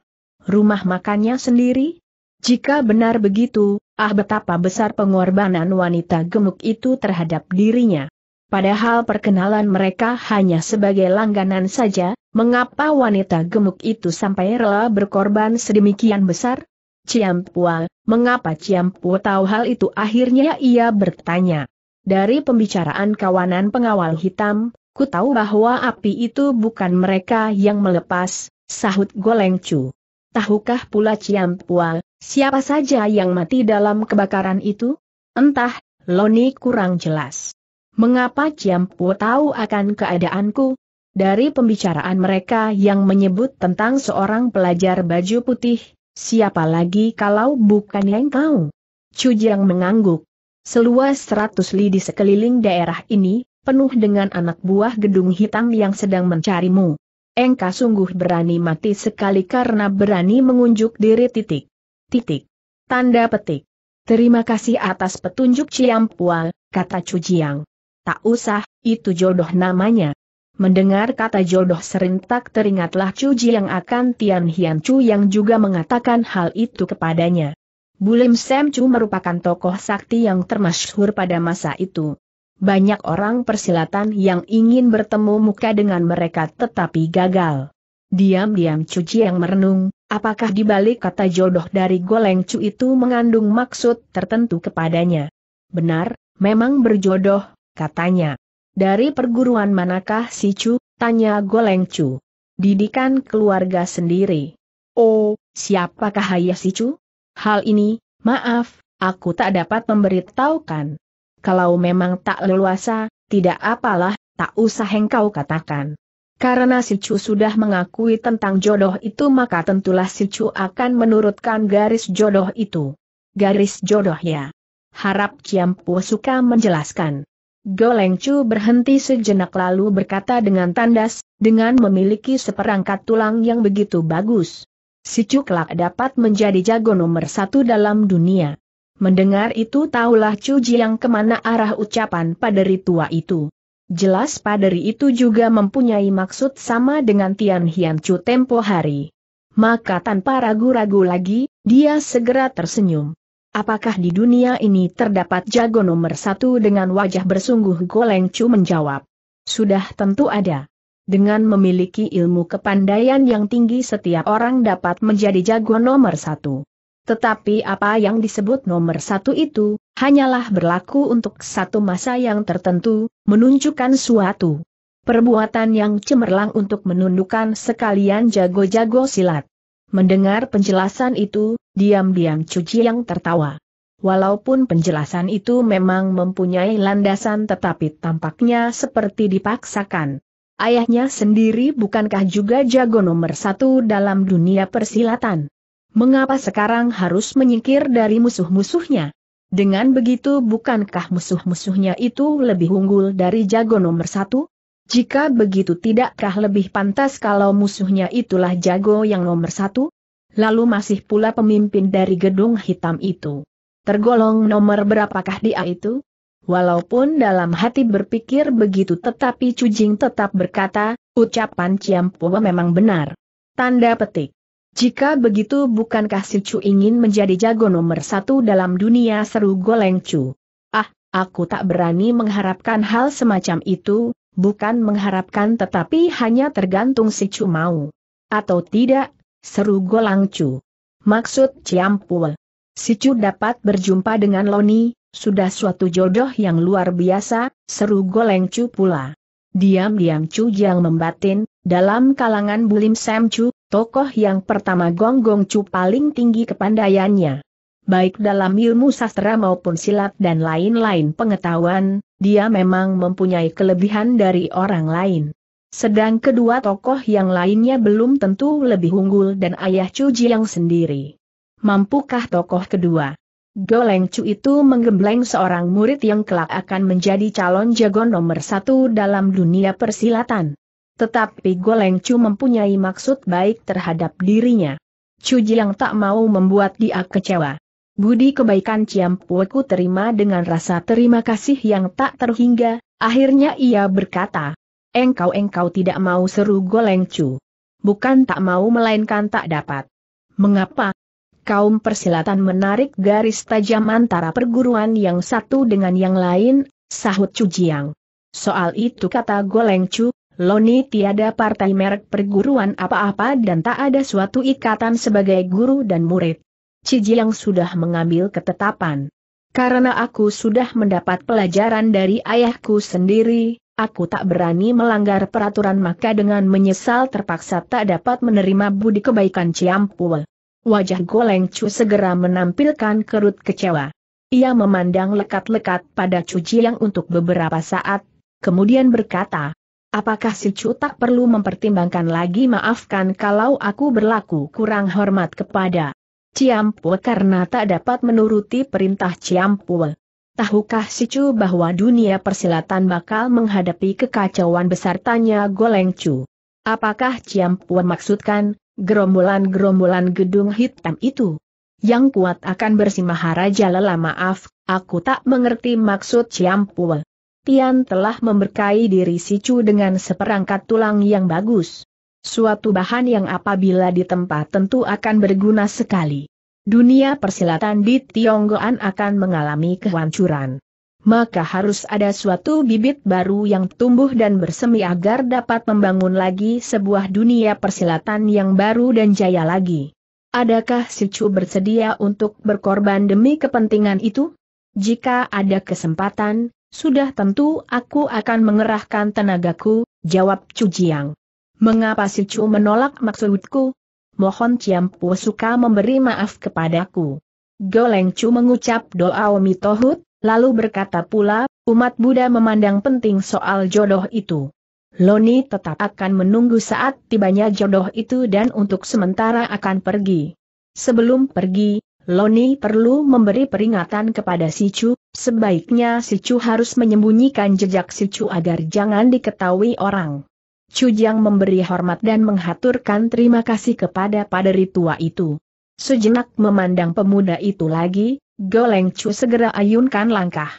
A: rumah makannya sendiri? Jika benar begitu, Ah betapa besar pengorbanan wanita gemuk itu terhadap dirinya. Padahal perkenalan mereka hanya sebagai langganan saja, mengapa wanita gemuk itu sampai rela berkorban sedemikian besar? Ciampua, mengapa Ciampu tahu hal itu akhirnya ia bertanya. Dari pembicaraan kawanan pengawal hitam, ku tahu bahwa api itu bukan mereka yang melepas, sahut Golengcu. Tahukah pula Ciampua, Siapa saja yang mati dalam kebakaran itu? Entah, Loni kurang jelas. Mengapa Ciampu tahu akan keadaanku? Dari pembicaraan mereka yang menyebut tentang seorang pelajar baju putih, siapa lagi kalau bukan yang kau? Cujang mengangguk. Seluas seratus li di sekeliling daerah ini, penuh dengan anak buah gedung hitam yang sedang mencarimu. Engkau sungguh berani mati sekali karena berani mengunjuk diri titik. Titik. Tanda petik. Terima kasih atas petunjuk Pual, kata Cujiang. Tak usah, itu jodoh namanya. Mendengar kata jodoh serentak teringatlah Cujiang akan Tian Hian Chu yang juga mengatakan hal itu kepadanya. Bulim Sam Chu merupakan tokoh sakti yang termasyhur pada masa itu. Banyak orang persilatan yang ingin bertemu muka dengan mereka tetapi gagal. Diam-diam Cuci yang merenung, apakah di balik kata jodoh dari Goleng Cu itu mengandung maksud tertentu kepadanya? Benar, memang berjodoh, katanya. Dari perguruan manakah si Cu? Tanya Goleng Cu. Didikan keluarga sendiri. Oh, siapakah ayah si Cu? Hal ini, maaf, aku tak dapat memberitahukan. Kalau memang tak leluasa, tidak apalah, tak usah engkau katakan. Karena si Chu sudah mengakui tentang jodoh itu maka tentulah si Chu akan menurutkan garis jodoh itu. Garis jodoh ya. Harap Ciampu suka menjelaskan. Goleng Chu berhenti sejenak lalu berkata dengan tandas, dengan memiliki seperangkat tulang yang begitu bagus. Si Chu kelak dapat menjadi jago nomor satu dalam dunia. Mendengar itu tahulah Chu Jiang kemana arah ucapan pada tua itu. Jelas paderi itu juga mempunyai maksud sama dengan Tian Hian Chu tempo hari. Maka tanpa ragu-ragu lagi, dia segera tersenyum. Apakah di dunia ini terdapat jago nomor satu dengan wajah bersungguh Goleng Chu menjawab. Sudah tentu ada. Dengan memiliki ilmu kepandaian yang tinggi setiap orang dapat menjadi jago nomor satu. Tetapi apa yang disebut nomor satu itu, hanyalah berlaku untuk satu masa yang tertentu, menunjukkan suatu perbuatan yang cemerlang untuk menundukkan sekalian jago-jago silat. Mendengar penjelasan itu, diam-diam cuci yang tertawa. Walaupun penjelasan itu memang mempunyai landasan tetapi tampaknya seperti dipaksakan. Ayahnya sendiri bukankah juga jago nomor satu dalam dunia persilatan? mengapa sekarang harus menyingkir dari musuh-musuhnya? Dengan begitu bukankah musuh-musuhnya itu lebih unggul dari jago nomor satu? Jika begitu tidakkah lebih pantas kalau musuhnya itulah jago yang nomor satu? Lalu masih pula pemimpin dari gedung hitam itu. Tergolong nomor berapakah dia itu? Walaupun dalam hati berpikir begitu tetapi Cujing tetap berkata, ucapan Ciampo memang benar. Tanda petik. Jika begitu bukankah si Chu ingin menjadi jago nomor satu dalam dunia seru Goleng Chu? Ah, aku tak berani mengharapkan hal semacam itu, bukan mengharapkan tetapi hanya tergantung si Chu mau. Atau tidak, seru Golang Chu. Maksud Ciampul. Si Chu dapat berjumpa dengan Loni, sudah suatu jodoh yang luar biasa, seru Goleng Chu pula. Diam-diam Chu yang membatin, dalam kalangan Bulim Sam Chu, Tokoh yang pertama Gong Gong Chu paling tinggi kepandaiannya. Baik dalam ilmu sastra maupun silat dan lain-lain pengetahuan, dia memang mempunyai kelebihan dari orang lain. Sedang kedua tokoh yang lainnya belum tentu lebih unggul dan ayah Chu Jiang sendiri. Mampukah tokoh kedua? Goleng Chu itu menggembleng seorang murid yang kelak akan menjadi calon jago nomor satu dalam dunia persilatan. Tetapi Goleng Chu mempunyai maksud baik terhadap dirinya. Chu Jiang tak mau membuat dia kecewa. Budi kebaikan Ciam Pueku terima dengan rasa terima kasih yang tak terhingga, akhirnya ia berkata, Engkau-engkau tidak mau seru Goleng Chu. Bukan tak mau melainkan tak dapat. Mengapa? Kaum persilatan menarik garis tajam antara perguruan yang satu dengan yang lain, sahut Chu Jiang. Soal itu kata Goleng Chu, Loni tiada partai merek perguruan apa-apa dan tak ada suatu ikatan sebagai guru dan murid. Ciji yang sudah mengambil ketetapan. Karena aku sudah mendapat pelajaran dari ayahku sendiri, aku tak berani melanggar peraturan maka dengan menyesal terpaksa tak dapat menerima budi kebaikan Ciampul. Wajah Goleng Chu segera menampilkan kerut kecewa. Ia memandang lekat-lekat pada Cuji yang untuk beberapa saat, kemudian berkata, Apakah si Chu tak perlu mempertimbangkan lagi maafkan kalau aku berlaku kurang hormat kepada Ciampue karena tak dapat menuruti perintah Ciampue. Tahukah si Chu bahwa dunia persilatan bakal menghadapi kekacauan besar tanya Goleng Chu. Apakah Ciampue maksudkan, gerombolan-gerombolan gedung hitam itu? Yang kuat akan bersimaharaja lelah maaf, aku tak mengerti maksud Ciampue. Tian telah memberkai diri si Chu dengan seperangkat tulang yang bagus. Suatu bahan yang apabila ditempa tentu akan berguna sekali. Dunia persilatan di Tionggoan akan mengalami kehancuran. Maka harus ada suatu bibit baru yang tumbuh dan bersemi agar dapat membangun lagi sebuah dunia persilatan yang baru dan jaya lagi. Adakah si Chu bersedia untuk berkorban demi kepentingan itu? Jika ada kesempatan, sudah tentu aku akan mengerahkan tenagaku, jawab Chu Jiang. Mengapa si Chu menolak maksudku? Mohon Ciampu suka memberi maaf kepadaku. Goleng Chu mengucap doa tohut, lalu berkata pula, umat Buddha memandang penting soal jodoh itu. Loni tetap akan menunggu saat tibanya jodoh itu dan untuk sementara akan pergi. Sebelum pergi, Loni perlu memberi peringatan kepada Sicu, sebaiknya Sicu harus menyembunyikan jejak Sicu agar jangan diketahui orang. Jiang memberi hormat dan menghaturkan terima kasih kepada paderi tua itu. Sejenak memandang pemuda itu lagi, Goleng Chu segera ayunkan langkah.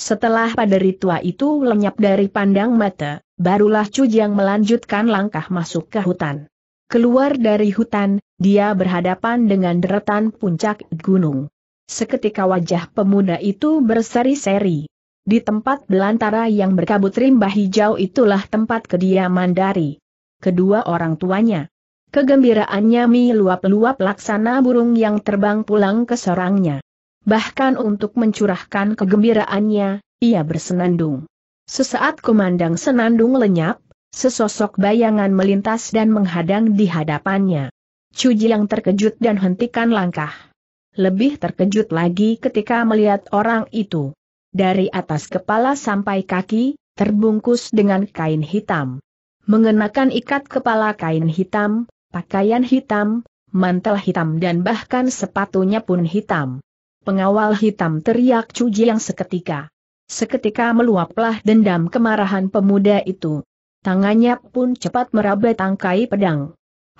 A: Setelah paderi tua itu lenyap dari pandang mata, barulah Jiang melanjutkan langkah masuk ke hutan. Keluar dari hutan, dia berhadapan dengan deretan puncak gunung. Seketika wajah pemuda itu berseri-seri. Di tempat belantara yang berkabut rimba hijau itulah tempat kediaman dari kedua orang tuanya. Kegembiraannya meluap-luap laksana burung yang terbang pulang ke sarangnya. Bahkan untuk mencurahkan kegembiraannya, ia bersenandung. Sesaat kumandang senandung lenyap, Sesosok bayangan melintas dan menghadang di hadapannya. Cuji yang terkejut dan hentikan langkah. Lebih terkejut lagi ketika melihat orang itu. Dari atas kepala sampai kaki, terbungkus dengan kain hitam. Mengenakan ikat kepala kain hitam, pakaian hitam, mantel hitam dan bahkan sepatunya pun hitam. Pengawal hitam teriak Cuji yang seketika. Seketika meluaplah dendam kemarahan pemuda itu tangannya pun cepat meraba tangkai pedang.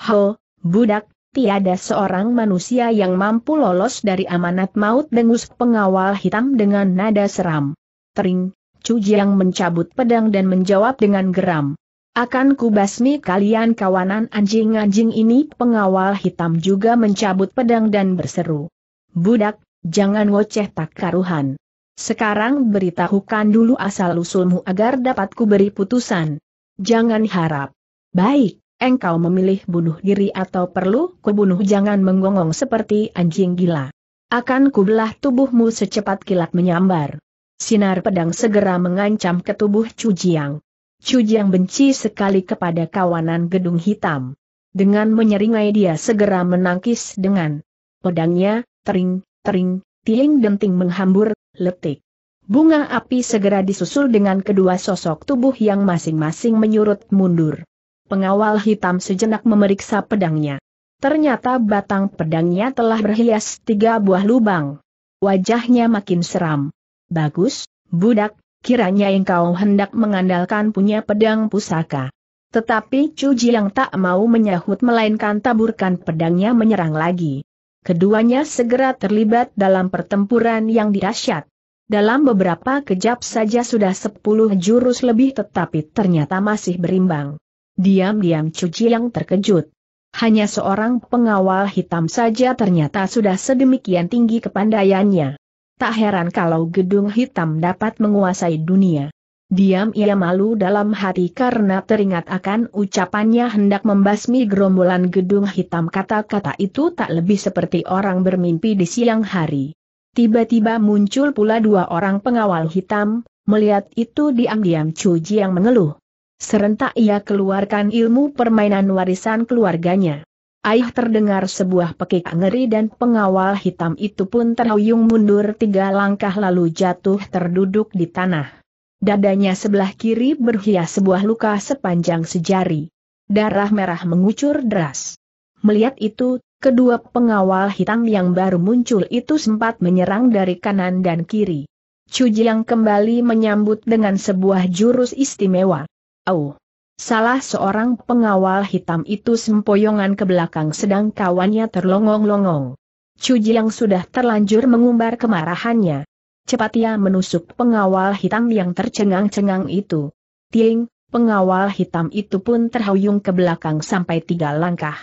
A: Ho, budak, tiada seorang manusia yang mampu lolos dari amanat maut dengus pengawal hitam dengan nada seram. Tering, Jiang mencabut pedang dan menjawab dengan geram. Akan kubasmi kalian kawanan anjing-anjing ini pengawal hitam juga mencabut pedang dan berseru. Budak, jangan ngoceh tak karuhan. Sekarang beritahukan dulu asal-usulmu agar dapat kuberi putusan. Jangan harap. Baik, engkau memilih bunuh diri atau perlu kubunuh jangan menggonggong seperti anjing gila. Akan kubelah tubuhmu secepat kilat menyambar. Sinar pedang segera mengancam ke tubuh Cujiang. Cujiang benci sekali kepada kawanan gedung hitam. Dengan menyeringai dia segera menangkis dengan pedangnya, tering, tering, tiing denting menghambur, letik bunga api segera disusul dengan kedua sosok tubuh yang masing-masing menyurut mundur. Pengawal hitam sejenak memeriksa pedangnya. Ternyata batang pedangnya telah berhias tiga buah lubang. Wajahnya makin seram. Bagus, budak, kiranya engkau hendak mengandalkan punya pedang pusaka. Tetapi Cuji yang tak mau menyahut melainkan taburkan pedangnya menyerang lagi. Keduanya segera terlibat dalam pertempuran yang dirasyat. Dalam beberapa kejap saja sudah sepuluh jurus lebih tetapi ternyata masih berimbang. Diam-diam cuci yang terkejut. Hanya seorang pengawal hitam saja ternyata sudah sedemikian tinggi kepandaiannya. Tak heran kalau gedung hitam dapat menguasai dunia. Diam ia malu dalam hati karena teringat akan ucapannya hendak membasmi gerombolan gedung hitam kata-kata itu tak lebih seperti orang bermimpi di siang hari. Tiba-tiba muncul pula dua orang pengawal hitam, melihat itu diam-diam Cuji yang mengeluh. Serentak ia keluarkan ilmu permainan warisan keluarganya. Ayah terdengar sebuah pekik ngeri dan pengawal hitam itu pun terhuyung mundur tiga langkah lalu jatuh terduduk di tanah. Dadanya sebelah kiri berhias sebuah luka sepanjang sejari. Darah merah mengucur deras. Melihat itu, Kedua pengawal hitam yang baru muncul itu sempat menyerang dari kanan dan kiri. Chu yang kembali menyambut dengan sebuah jurus istimewa. Au! Salah seorang pengawal hitam itu sempoyongan ke belakang sedang kawannya terlongong-longong. Chu yang sudah terlanjur mengumbar kemarahannya. Cepat ia menusuk pengawal hitam yang tercengang-cengang itu. Ting, pengawal hitam itu pun terhuyung ke belakang sampai tiga langkah.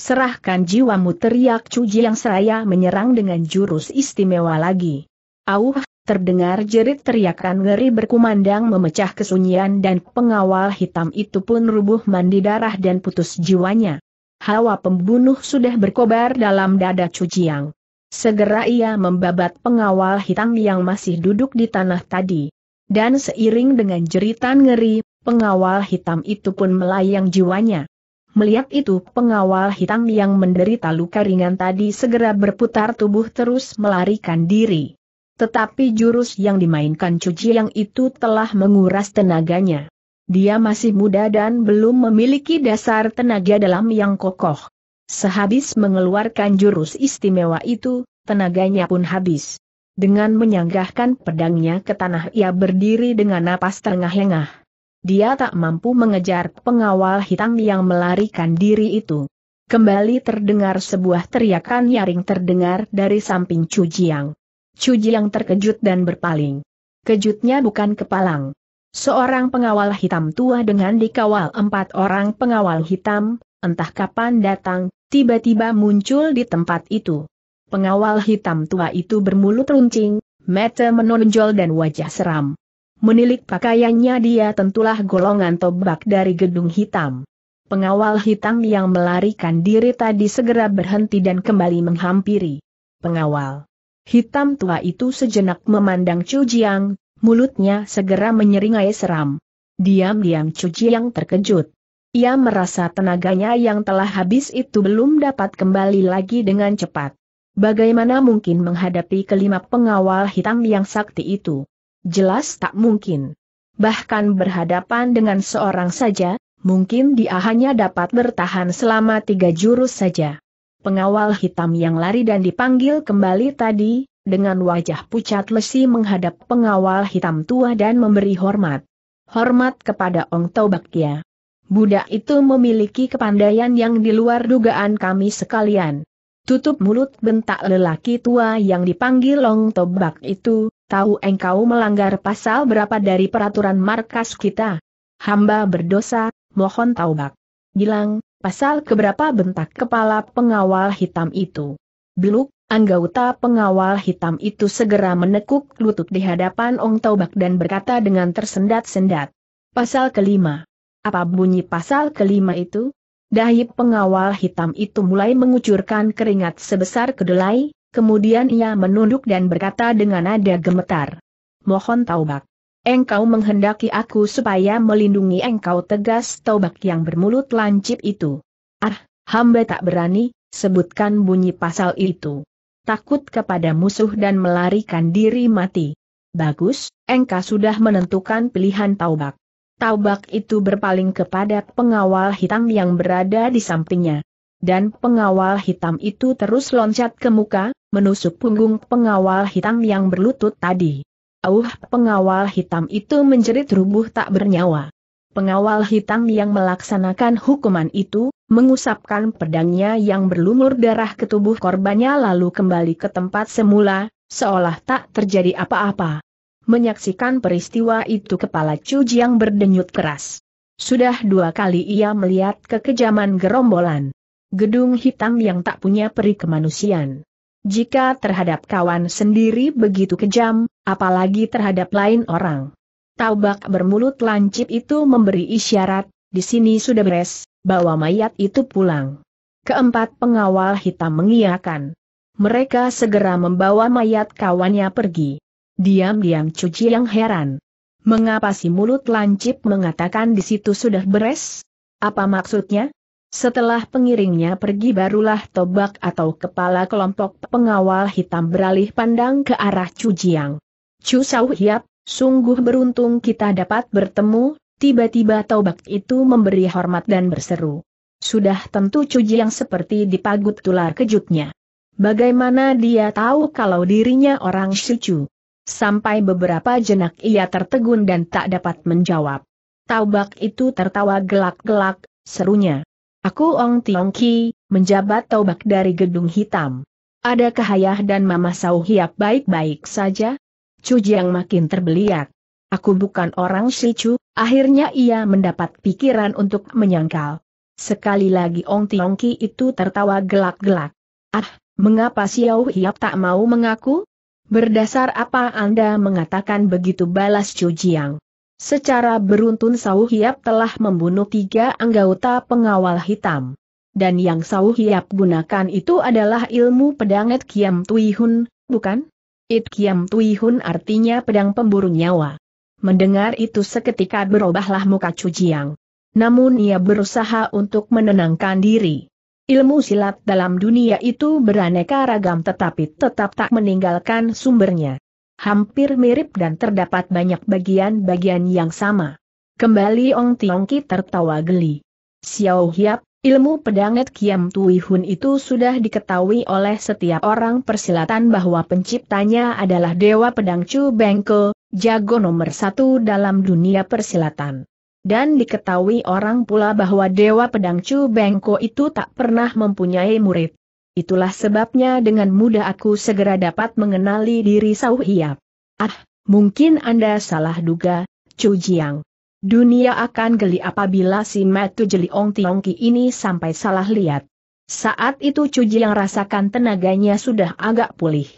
A: Serahkan jiwamu teriak Cuji yang seraya menyerang dengan jurus istimewa lagi. Auh, terdengar jerit teriakan ngeri berkumandang memecah kesunyian dan pengawal hitam itu pun rubuh mandi darah dan putus jiwanya. Hawa pembunuh sudah berkobar dalam dada Cujiang. Segera ia membabat pengawal hitam yang masih duduk di tanah tadi. Dan seiring dengan jeritan ngeri, pengawal hitam itu pun melayang jiwanya. Melihat itu pengawal hitam yang menderita luka ringan tadi segera berputar tubuh terus melarikan diri. Tetapi jurus yang dimainkan cuci yang itu telah menguras tenaganya. Dia masih muda dan belum memiliki dasar tenaga dalam yang kokoh. Sehabis mengeluarkan jurus istimewa itu, tenaganya pun habis. Dengan menyanggahkan pedangnya ke tanah ia berdiri dengan napas tengah engah dia tak mampu mengejar pengawal hitam yang melarikan diri itu. Kembali terdengar sebuah teriakan nyaring terdengar dari samping Jiang. Cujiang. Jiang terkejut dan berpaling. Kejutnya bukan kepalang. Seorang pengawal hitam tua dengan dikawal empat orang pengawal hitam, entah kapan datang, tiba-tiba muncul di tempat itu. Pengawal hitam tua itu bermulut runcing, mata menonjol dan wajah seram. Menilik pakaiannya dia tentulah golongan tobak dari gedung hitam. Pengawal hitam yang melarikan diri tadi segera berhenti dan kembali menghampiri. Pengawal hitam tua itu sejenak memandang Chu Jiang, mulutnya segera menyeringai seram. Diam-diam Chu Jiang terkejut. Ia merasa tenaganya yang telah habis itu belum dapat kembali lagi dengan cepat. Bagaimana mungkin menghadapi kelima pengawal hitam yang sakti itu? jelas tak mungkin. Bahkan berhadapan dengan seorang saja, mungkin dia hanya dapat bertahan selama tiga jurus saja. Pengawal hitam yang lari dan dipanggil kembali tadi, dengan wajah pucat lesi menghadap pengawal hitam tua dan memberi hormat. Hormat kepada Ong ya. Budak itu memiliki kepandaian yang di luar dugaan kami sekalian. Tutup mulut bentak lelaki tua yang dipanggil Long Tobak itu, tahu engkau melanggar pasal berapa dari peraturan markas kita? Hamba berdosa, mohon taubat. Bilang, pasal keberapa bentak kepala pengawal hitam itu. Beluk, anggota pengawal hitam itu segera menekuk lutut di hadapan Ong Taubak dan berkata dengan tersendat-sendat. Pasal kelima. Apa bunyi pasal kelima itu? Dahi pengawal hitam itu mulai mengucurkan keringat sebesar kedelai, Kemudian ia menunduk dan berkata dengan nada gemetar. Mohon taubak. Engkau menghendaki aku supaya melindungi engkau tegas taubak yang bermulut lancip itu. Ah, hamba tak berani, sebutkan bunyi pasal itu. Takut kepada musuh dan melarikan diri mati. Bagus, engkau sudah menentukan pilihan taubak. Taubak itu berpaling kepada pengawal hitam yang berada di sampingnya. Dan pengawal hitam itu terus loncat ke muka, menusuk punggung pengawal hitam yang berlutut tadi. Auh pengawal hitam itu menjerit rubuh tak bernyawa. Pengawal hitam yang melaksanakan hukuman itu, mengusapkan pedangnya yang berlumur darah ke tubuh korbannya lalu kembali ke tempat semula, seolah tak terjadi apa-apa. Menyaksikan peristiwa itu kepala Chu Jiang berdenyut keras. Sudah dua kali ia melihat kekejaman gerombolan. Gedung hitam yang tak punya peri kemanusiaan. Jika terhadap kawan sendiri begitu kejam, apalagi terhadap lain orang. Taubak bermulut lancip itu memberi isyarat, di sini sudah beres, bawa mayat itu pulang. Keempat pengawal hitam mengiakan. Mereka segera membawa mayat kawannya pergi. Diam-diam cuci yang heran. Mengapa si mulut lancip mengatakan di situ sudah beres? Apa maksudnya? Setelah pengiringnya pergi barulah tobak atau kepala kelompok pengawal hitam beralih pandang ke arah Chu Jiang. Chu Sau Hiap, sungguh beruntung kita dapat bertemu, tiba-tiba tobak itu memberi hormat dan berseru. Sudah tentu Chu Jiang seperti dipagut tular kejutnya. Bagaimana dia tahu kalau dirinya orang Shichu? Sampai beberapa jenak ia tertegun dan tak dapat menjawab. Taubak itu tertawa gelak-gelak, serunya. Aku Ong Tiong Ki, menjabat taubak dari gedung hitam. Ada ayah dan mama Sau Hiap baik-baik saja? Chu Jiang makin terbeliak. Aku bukan orang Shichu, akhirnya ia mendapat pikiran untuk menyangkal. Sekali lagi Ong Tiong Ki itu tertawa gelak-gelak. Ah, mengapa Xiao Hiap tak mau mengaku? Berdasar apa Anda mengatakan begitu balas Chu Jiang? Secara beruntun hiap telah membunuh tiga anggota pengawal hitam. Dan yang hiap gunakan itu adalah ilmu pedang Et Kiam tui hun, bukan? It Kiam tui hun artinya pedang pemburu nyawa. Mendengar itu seketika berubahlah muka Cujiang. Namun ia berusaha untuk menenangkan diri. Ilmu silat dalam dunia itu beraneka ragam tetapi tetap tak meninggalkan sumbernya hampir mirip dan terdapat banyak bagian-bagian yang sama. Kembali Ong Tiong Ki tertawa geli. Xiao Hiap, ilmu pedanget Kiam Tui Hun itu sudah diketahui oleh setiap orang persilatan bahwa penciptanya adalah Dewa Pedang Chu Bengko, jago nomor satu dalam dunia persilatan. Dan diketahui orang pula bahwa Dewa Pedang Chu Bengko itu tak pernah mempunyai murid. Itulah sebabnya dengan mudah aku segera dapat mengenali diri sauh Hiap. Ah, mungkin Anda salah duga, Chu Jiang. Dunia akan geli apabila si Matu Jeli Ong Tiongki ini sampai salah lihat. Saat itu Chu Jiang rasakan tenaganya sudah agak pulih.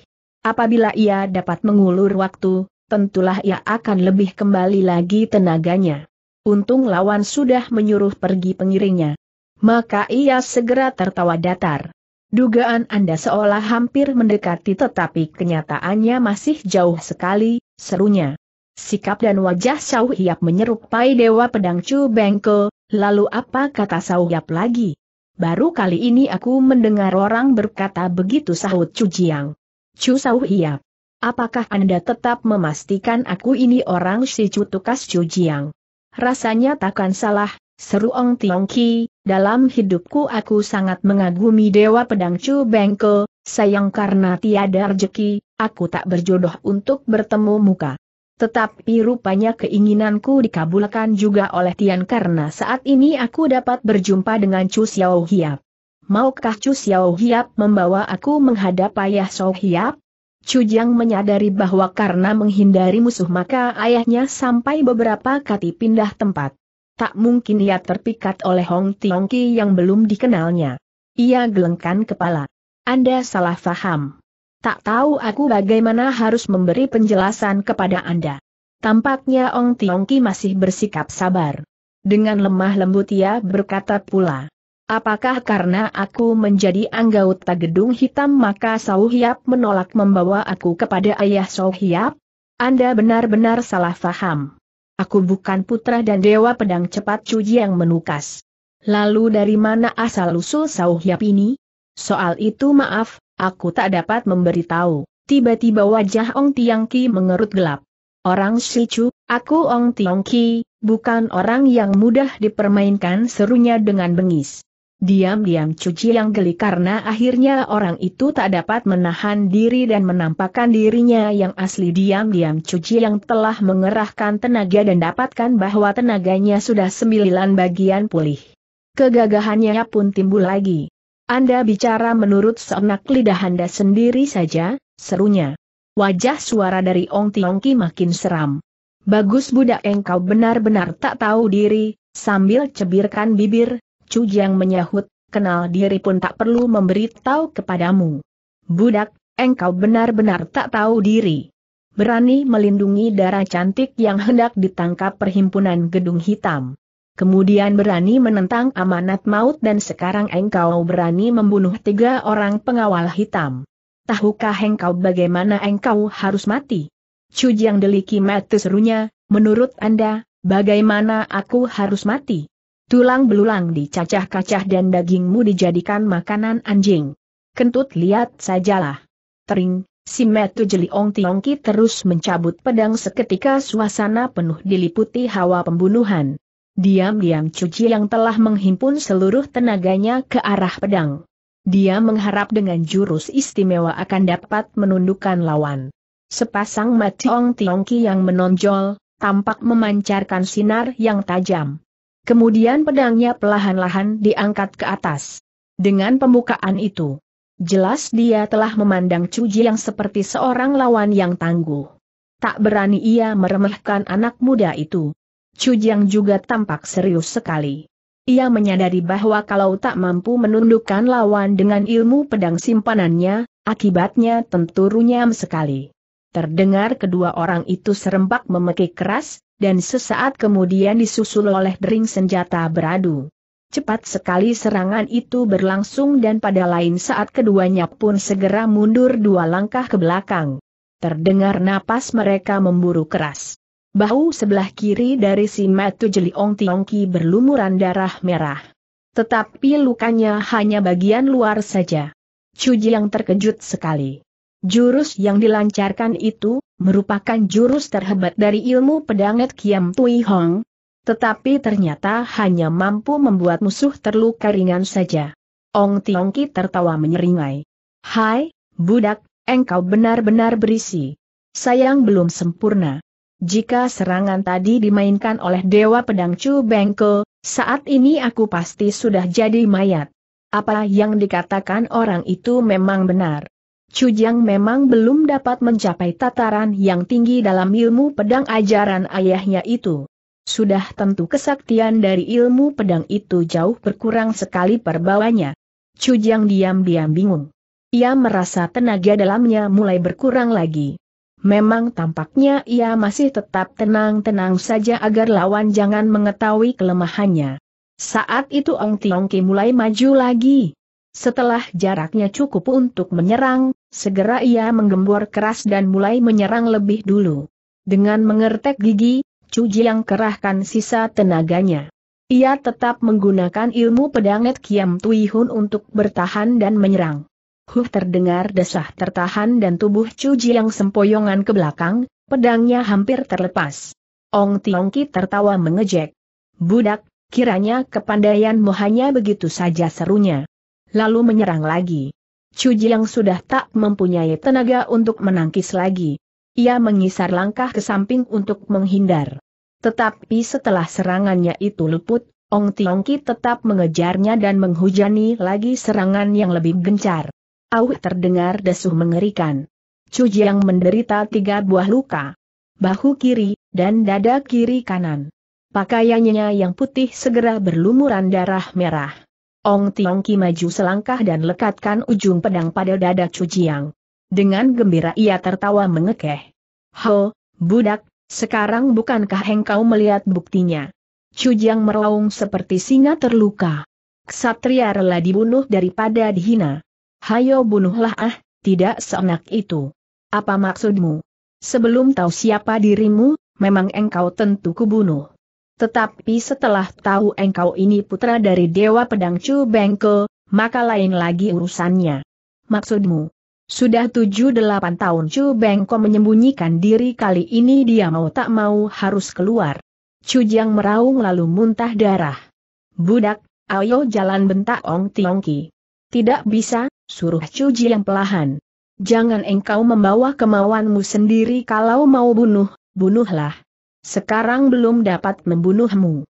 A: Apabila ia dapat mengulur waktu, tentulah ia akan lebih kembali lagi tenaganya. Untung lawan sudah menyuruh pergi pengiringnya. Maka ia segera tertawa datar. Dugaan Anda seolah hampir mendekati tetapi kenyataannya masih jauh sekali, serunya. Sikap dan wajah Sau Hiap menyerupai Dewa Pedang Chu Bengko, lalu apa kata Sau Hiap lagi? Baru kali ini aku mendengar orang berkata begitu sahut Chu Jiang. Chu Sau Hiap. Apakah Anda tetap memastikan aku ini orang si Chu Tukas Chu Jiang? Rasanya takkan salah, seru Ong Tiong Ki, dalam hidupku aku sangat mengagumi Dewa Pedang Chu Bengko, sayang karena tiada rejeki, aku tak berjodoh untuk bertemu muka. Tetapi rupanya keinginanku dikabulkan juga oleh Tian karena saat ini aku dapat berjumpa dengan Chu Xiao Hiap. Maukah Chu Xiao Hiap membawa aku menghadap ayah Xiao Hiap? Jiang menyadari bahwa karena menghindari musuh maka ayahnya sampai beberapa kali pindah tempat. Tak mungkin ia terpikat oleh Hong Tiongki yang belum dikenalnya. Ia gelengkan kepala. Anda salah faham. Tak tahu aku bagaimana harus memberi penjelasan kepada Anda. Tampaknya Hong Tiongki masih bersikap sabar. Dengan lemah lembut ia berkata pula. Apakah karena aku menjadi anggota gedung hitam maka Sau Hiap menolak membawa aku kepada ayah Sau Hiap? Anda benar-benar salah faham. Aku bukan putra dan dewa pedang cepat cuji yang menukas. Lalu dari mana asal-usul Sauhyap ini? Soal itu maaf, aku tak dapat memberitahu. Tiba-tiba wajah Ong Tiang Ki mengerut gelap. Orang Sichu, aku Ong Tiang Ki, bukan orang yang mudah dipermainkan serunya dengan bengis. Diam-diam cuci yang geli karena akhirnya orang itu tak dapat menahan diri dan menampakkan dirinya yang asli diam-diam cuci yang telah mengerahkan tenaga dan dapatkan bahwa tenaganya sudah sembilan bagian pulih. Kegagahannya pun timbul lagi. Anda bicara menurut seenak lidah Anda sendiri saja, serunya. Wajah suara dari Ong Tiongki makin seram. Bagus budak engkau benar-benar tak tahu diri, sambil cebirkan bibir, Cu Jiang menyahut, kenal diri pun tak perlu memberitahu kepadamu. Budak, engkau benar-benar tak tahu diri. Berani melindungi darah cantik yang hendak ditangkap perhimpunan gedung hitam. Kemudian berani menentang amanat maut dan sekarang engkau berani membunuh tiga orang pengawal hitam. Tahukah engkau bagaimana engkau harus mati? Cu Jiang deliki mati serunya, menurut Anda, bagaimana aku harus mati? Tulang belulang dicacah-cacah dan dagingmu dijadikan makanan anjing. Kentut lihat sajalah. Tering, si Metu jeli ong Tiongki terus mencabut pedang seketika suasana penuh diliputi hawa pembunuhan. Diam-diam Cuci yang telah menghimpun seluruh tenaganya ke arah pedang. Dia mengharap dengan jurus istimewa akan dapat menundukkan lawan. Sepasang mati Ong Tiongki yang menonjol, tampak memancarkan sinar yang tajam. Kemudian pedangnya perlahan-lahan diangkat ke atas. Dengan pembukaan itu, jelas dia telah memandang Cuji yang seperti seorang lawan yang tangguh. Tak berani ia meremehkan anak muda itu. Cujiang juga tampak serius sekali. Ia menyadari bahwa kalau tak mampu menundukkan lawan dengan ilmu pedang simpanannya, akibatnya tentu runyam sekali. Terdengar kedua orang itu serempak memekik keras, dan sesaat kemudian disusul oleh dering senjata beradu. Cepat sekali serangan itu berlangsung dan pada lain saat keduanya pun segera mundur dua langkah ke belakang. Terdengar napas mereka memburu keras. Bahu sebelah kiri dari si Matu Jeliong Tiongki berlumuran darah merah. Tetapi lukanya hanya bagian luar saja. Cuji yang terkejut sekali. Jurus yang dilancarkan itu, merupakan jurus terhebat dari ilmu pedanget Kiam Tui Hong. Tetapi ternyata hanya mampu membuat musuh terluka ringan saja. Ong Tiong Ki tertawa menyeringai. Hai, budak, engkau benar-benar berisi. Sayang belum sempurna. Jika serangan tadi dimainkan oleh Dewa Pedang Chu Bengke, saat ini aku pasti sudah jadi mayat. Apa yang dikatakan orang itu memang benar. Cujang memang belum dapat mencapai tataran yang tinggi dalam ilmu pedang ajaran ayahnya itu. Sudah tentu kesaktian dari ilmu pedang itu jauh berkurang sekali perbawanya. Cujang diam-diam bingung. Ia merasa tenaga dalamnya mulai berkurang lagi. Memang tampaknya ia masih tetap tenang-tenang saja agar lawan jangan mengetahui kelemahannya. Saat itu Ong Tiong Ki mulai maju lagi. Setelah jaraknya cukup untuk menyerang, segera ia menggembor keras dan mulai menyerang lebih dulu. Dengan mengertek gigi, Chu Jiang kerahkan sisa tenaganya. Ia tetap menggunakan ilmu pedanget Kiam Tui Hun untuk bertahan dan menyerang. Huh terdengar desah tertahan dan tubuh Chu Jiang sempoyongan ke belakang, pedangnya hampir terlepas. Ong Tiongki tertawa mengejek. Budak, kiranya kepandaianmu hanya begitu saja serunya lalu menyerang lagi. Chu Jiang sudah tak mempunyai tenaga untuk menangkis lagi. Ia mengisar langkah ke samping untuk menghindar. Tetapi setelah serangannya itu luput, Ong Tiongki tetap mengejarnya dan menghujani lagi serangan yang lebih gencar. Auh terdengar desuh mengerikan. Chu Jiang menderita tiga buah luka. Bahu kiri, dan dada kiri kanan. Pakaiannya yang putih segera berlumuran darah merah. Ong Tiong Ki maju selangkah dan lekatkan ujung pedang pada dada Jiang. Dengan gembira ia tertawa mengekeh. Ho, budak, sekarang bukankah engkau melihat buktinya? Jiang meraung seperti singa terluka. Ksatria rela dibunuh daripada dihina. Hayo bunuhlah ah, tidak seenak itu. Apa maksudmu? Sebelum tahu siapa dirimu, memang engkau tentu kubunuh. Tetapi setelah tahu engkau ini putra dari Dewa Pedang Chu Bengko, maka lain lagi urusannya. Maksudmu? Sudah 7-8 tahun Chu Bengko menyembunyikan diri kali ini dia mau tak mau harus keluar. Chu Jiang meraung lalu muntah darah. Budak, ayo jalan bentak Ong Tiongki. Tidak bisa, suruh Chu Jiang pelahan. Jangan engkau membawa kemauanmu sendiri kalau mau bunuh, bunuhlah. Sekarang belum dapat membunuhmu.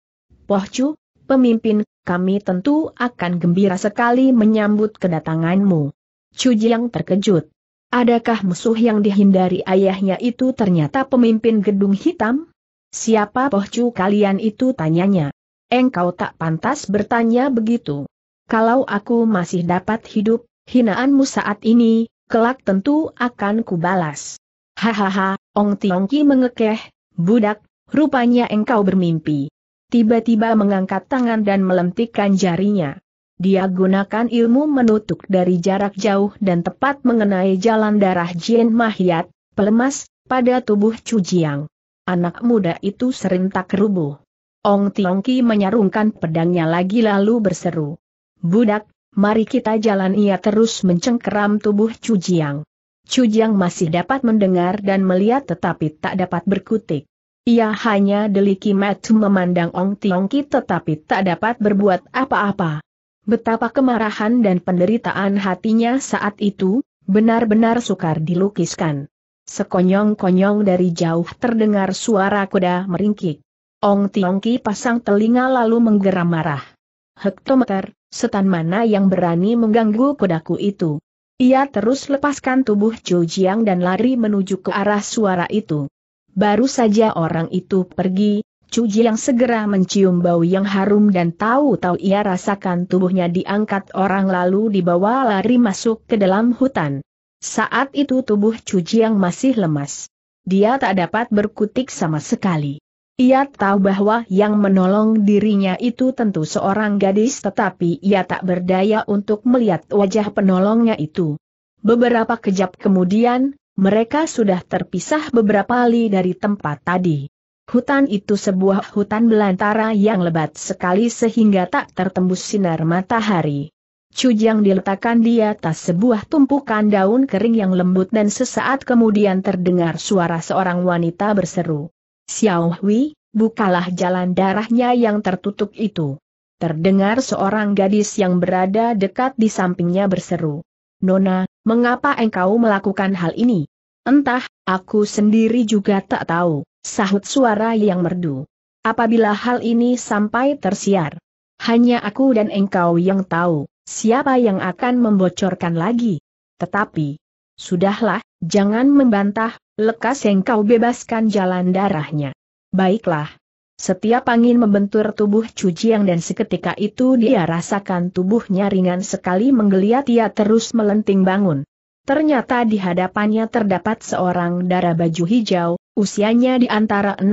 A: Pohcu, pemimpin, kami tentu akan gembira sekali menyambut kedatanganmu. Chu Jiang terkejut. Adakah musuh yang dihindari ayahnya itu ternyata pemimpin gedung hitam? Siapa pohcu kalian itu tanyanya. Engkau tak pantas bertanya begitu. Kalau aku masih dapat hidup, hinaanmu saat ini, kelak tentu akan kubalas. Hahaha, Ong Tiongki mengekeh, Budak, rupanya engkau bermimpi. Tiba-tiba mengangkat tangan dan melentikkan jarinya. Dia gunakan ilmu menutup dari jarak jauh dan tepat mengenai jalan darah Jin mahiat, pelemas, pada tubuh Cujiang. Anak muda itu serentak rubuh. Ong Tiongki menyarungkan pedangnya lagi lalu berseru. Budak, mari kita jalan ia terus mencengkeram tubuh Cujiang. Cujang masih dapat mendengar dan melihat tetapi tak dapat berkutik. Ia hanya deliki matu memandang Ong Tiong Ki tetapi tak dapat berbuat apa-apa. Betapa kemarahan dan penderitaan hatinya saat itu, benar-benar sukar dilukiskan. Sekonyong-konyong dari jauh terdengar suara kuda meringkik. Ong Tiongki pasang telinga lalu menggeram marah. Hektometer, setan mana yang berani mengganggu kudaku itu? Ia terus lepaskan tubuh Chu Jiang dan lari menuju ke arah suara itu. Baru saja orang itu pergi, Chu Jiang segera mencium bau yang harum dan tahu-tahu ia rasakan tubuhnya diangkat orang lalu dibawa lari masuk ke dalam hutan. Saat itu tubuh Chu Jiang masih lemas. Dia tak dapat berkutik sama sekali. Ia tahu bahwa yang menolong dirinya itu tentu seorang gadis tetapi ia tak berdaya untuk melihat wajah penolongnya itu. Beberapa kejap kemudian, mereka sudah terpisah beberapa kali dari tempat tadi. Hutan itu sebuah hutan belantara yang lebat sekali sehingga tak tertembus sinar matahari. Cujang diletakkan di atas sebuah tumpukan daun kering yang lembut dan sesaat kemudian terdengar suara seorang wanita berseru. Xiao Hui, bukalah jalan darahnya yang tertutup itu. Terdengar seorang gadis yang berada dekat di sampingnya berseru. Nona, mengapa engkau melakukan hal ini? Entah, aku sendiri juga tak tahu, sahut suara yang merdu. Apabila hal ini sampai tersiar, hanya aku dan engkau yang tahu, siapa yang akan membocorkan lagi. Tetapi, sudahlah, Jangan membantah, lekas engkau bebaskan jalan darahnya. Baiklah. Setiap angin membentur tubuh Cujiang dan seketika itu dia rasakan tubuhnya ringan sekali menggeliat ia terus melenting bangun. Ternyata di hadapannya terdapat seorang darah baju hijau, usianya di antara 16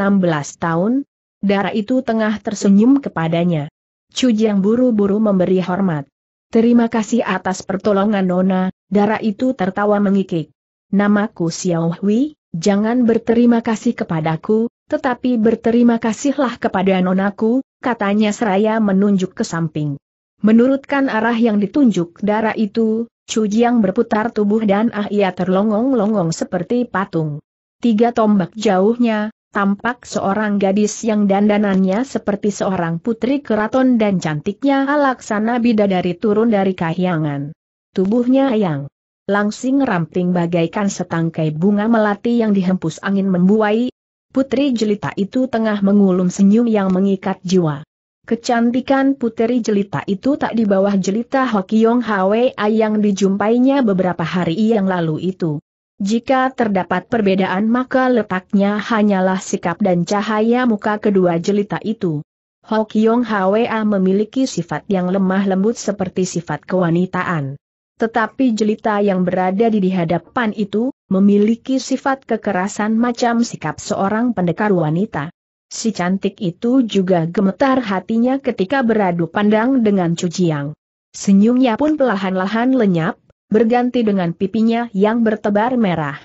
A: tahun, darah itu tengah tersenyum kepadanya. Cujiang buru-buru memberi hormat. Terima kasih atas pertolongan Nona, darah itu tertawa mengikik namaku Xiao Hui, jangan berterima kasih kepadaku, tetapi berterima kasihlah kepada nonaku, katanya seraya menunjuk ke samping. Menurutkan arah yang ditunjuk darah itu, Chu Jiang berputar tubuh dan ah ia terlongong-longong seperti patung. Tiga tombak jauhnya, tampak seorang gadis yang dandanannya seperti seorang putri keraton dan cantiknya laksana bidadari turun dari kahyangan. Tubuhnya yang langsing ramping bagaikan setangkai bunga melati yang dihempus angin membuai. Putri jelita itu tengah mengulum senyum yang mengikat jiwa. Kecantikan putri jelita itu tak di bawah jelita Hokiong Hwa yang dijumpainya beberapa hari yang lalu itu. Jika terdapat perbedaan maka letaknya hanyalah sikap dan cahaya muka kedua jelita itu. Hokiong Hwa memiliki sifat yang lemah lembut seperti sifat kewanitaan. Tetapi jelita yang berada di hadapan itu, memiliki sifat kekerasan macam sikap seorang pendekar wanita. Si cantik itu juga gemetar hatinya ketika beradu pandang dengan Jiang. Senyumnya pun pelahan lahan lenyap, berganti dengan pipinya yang bertebar merah.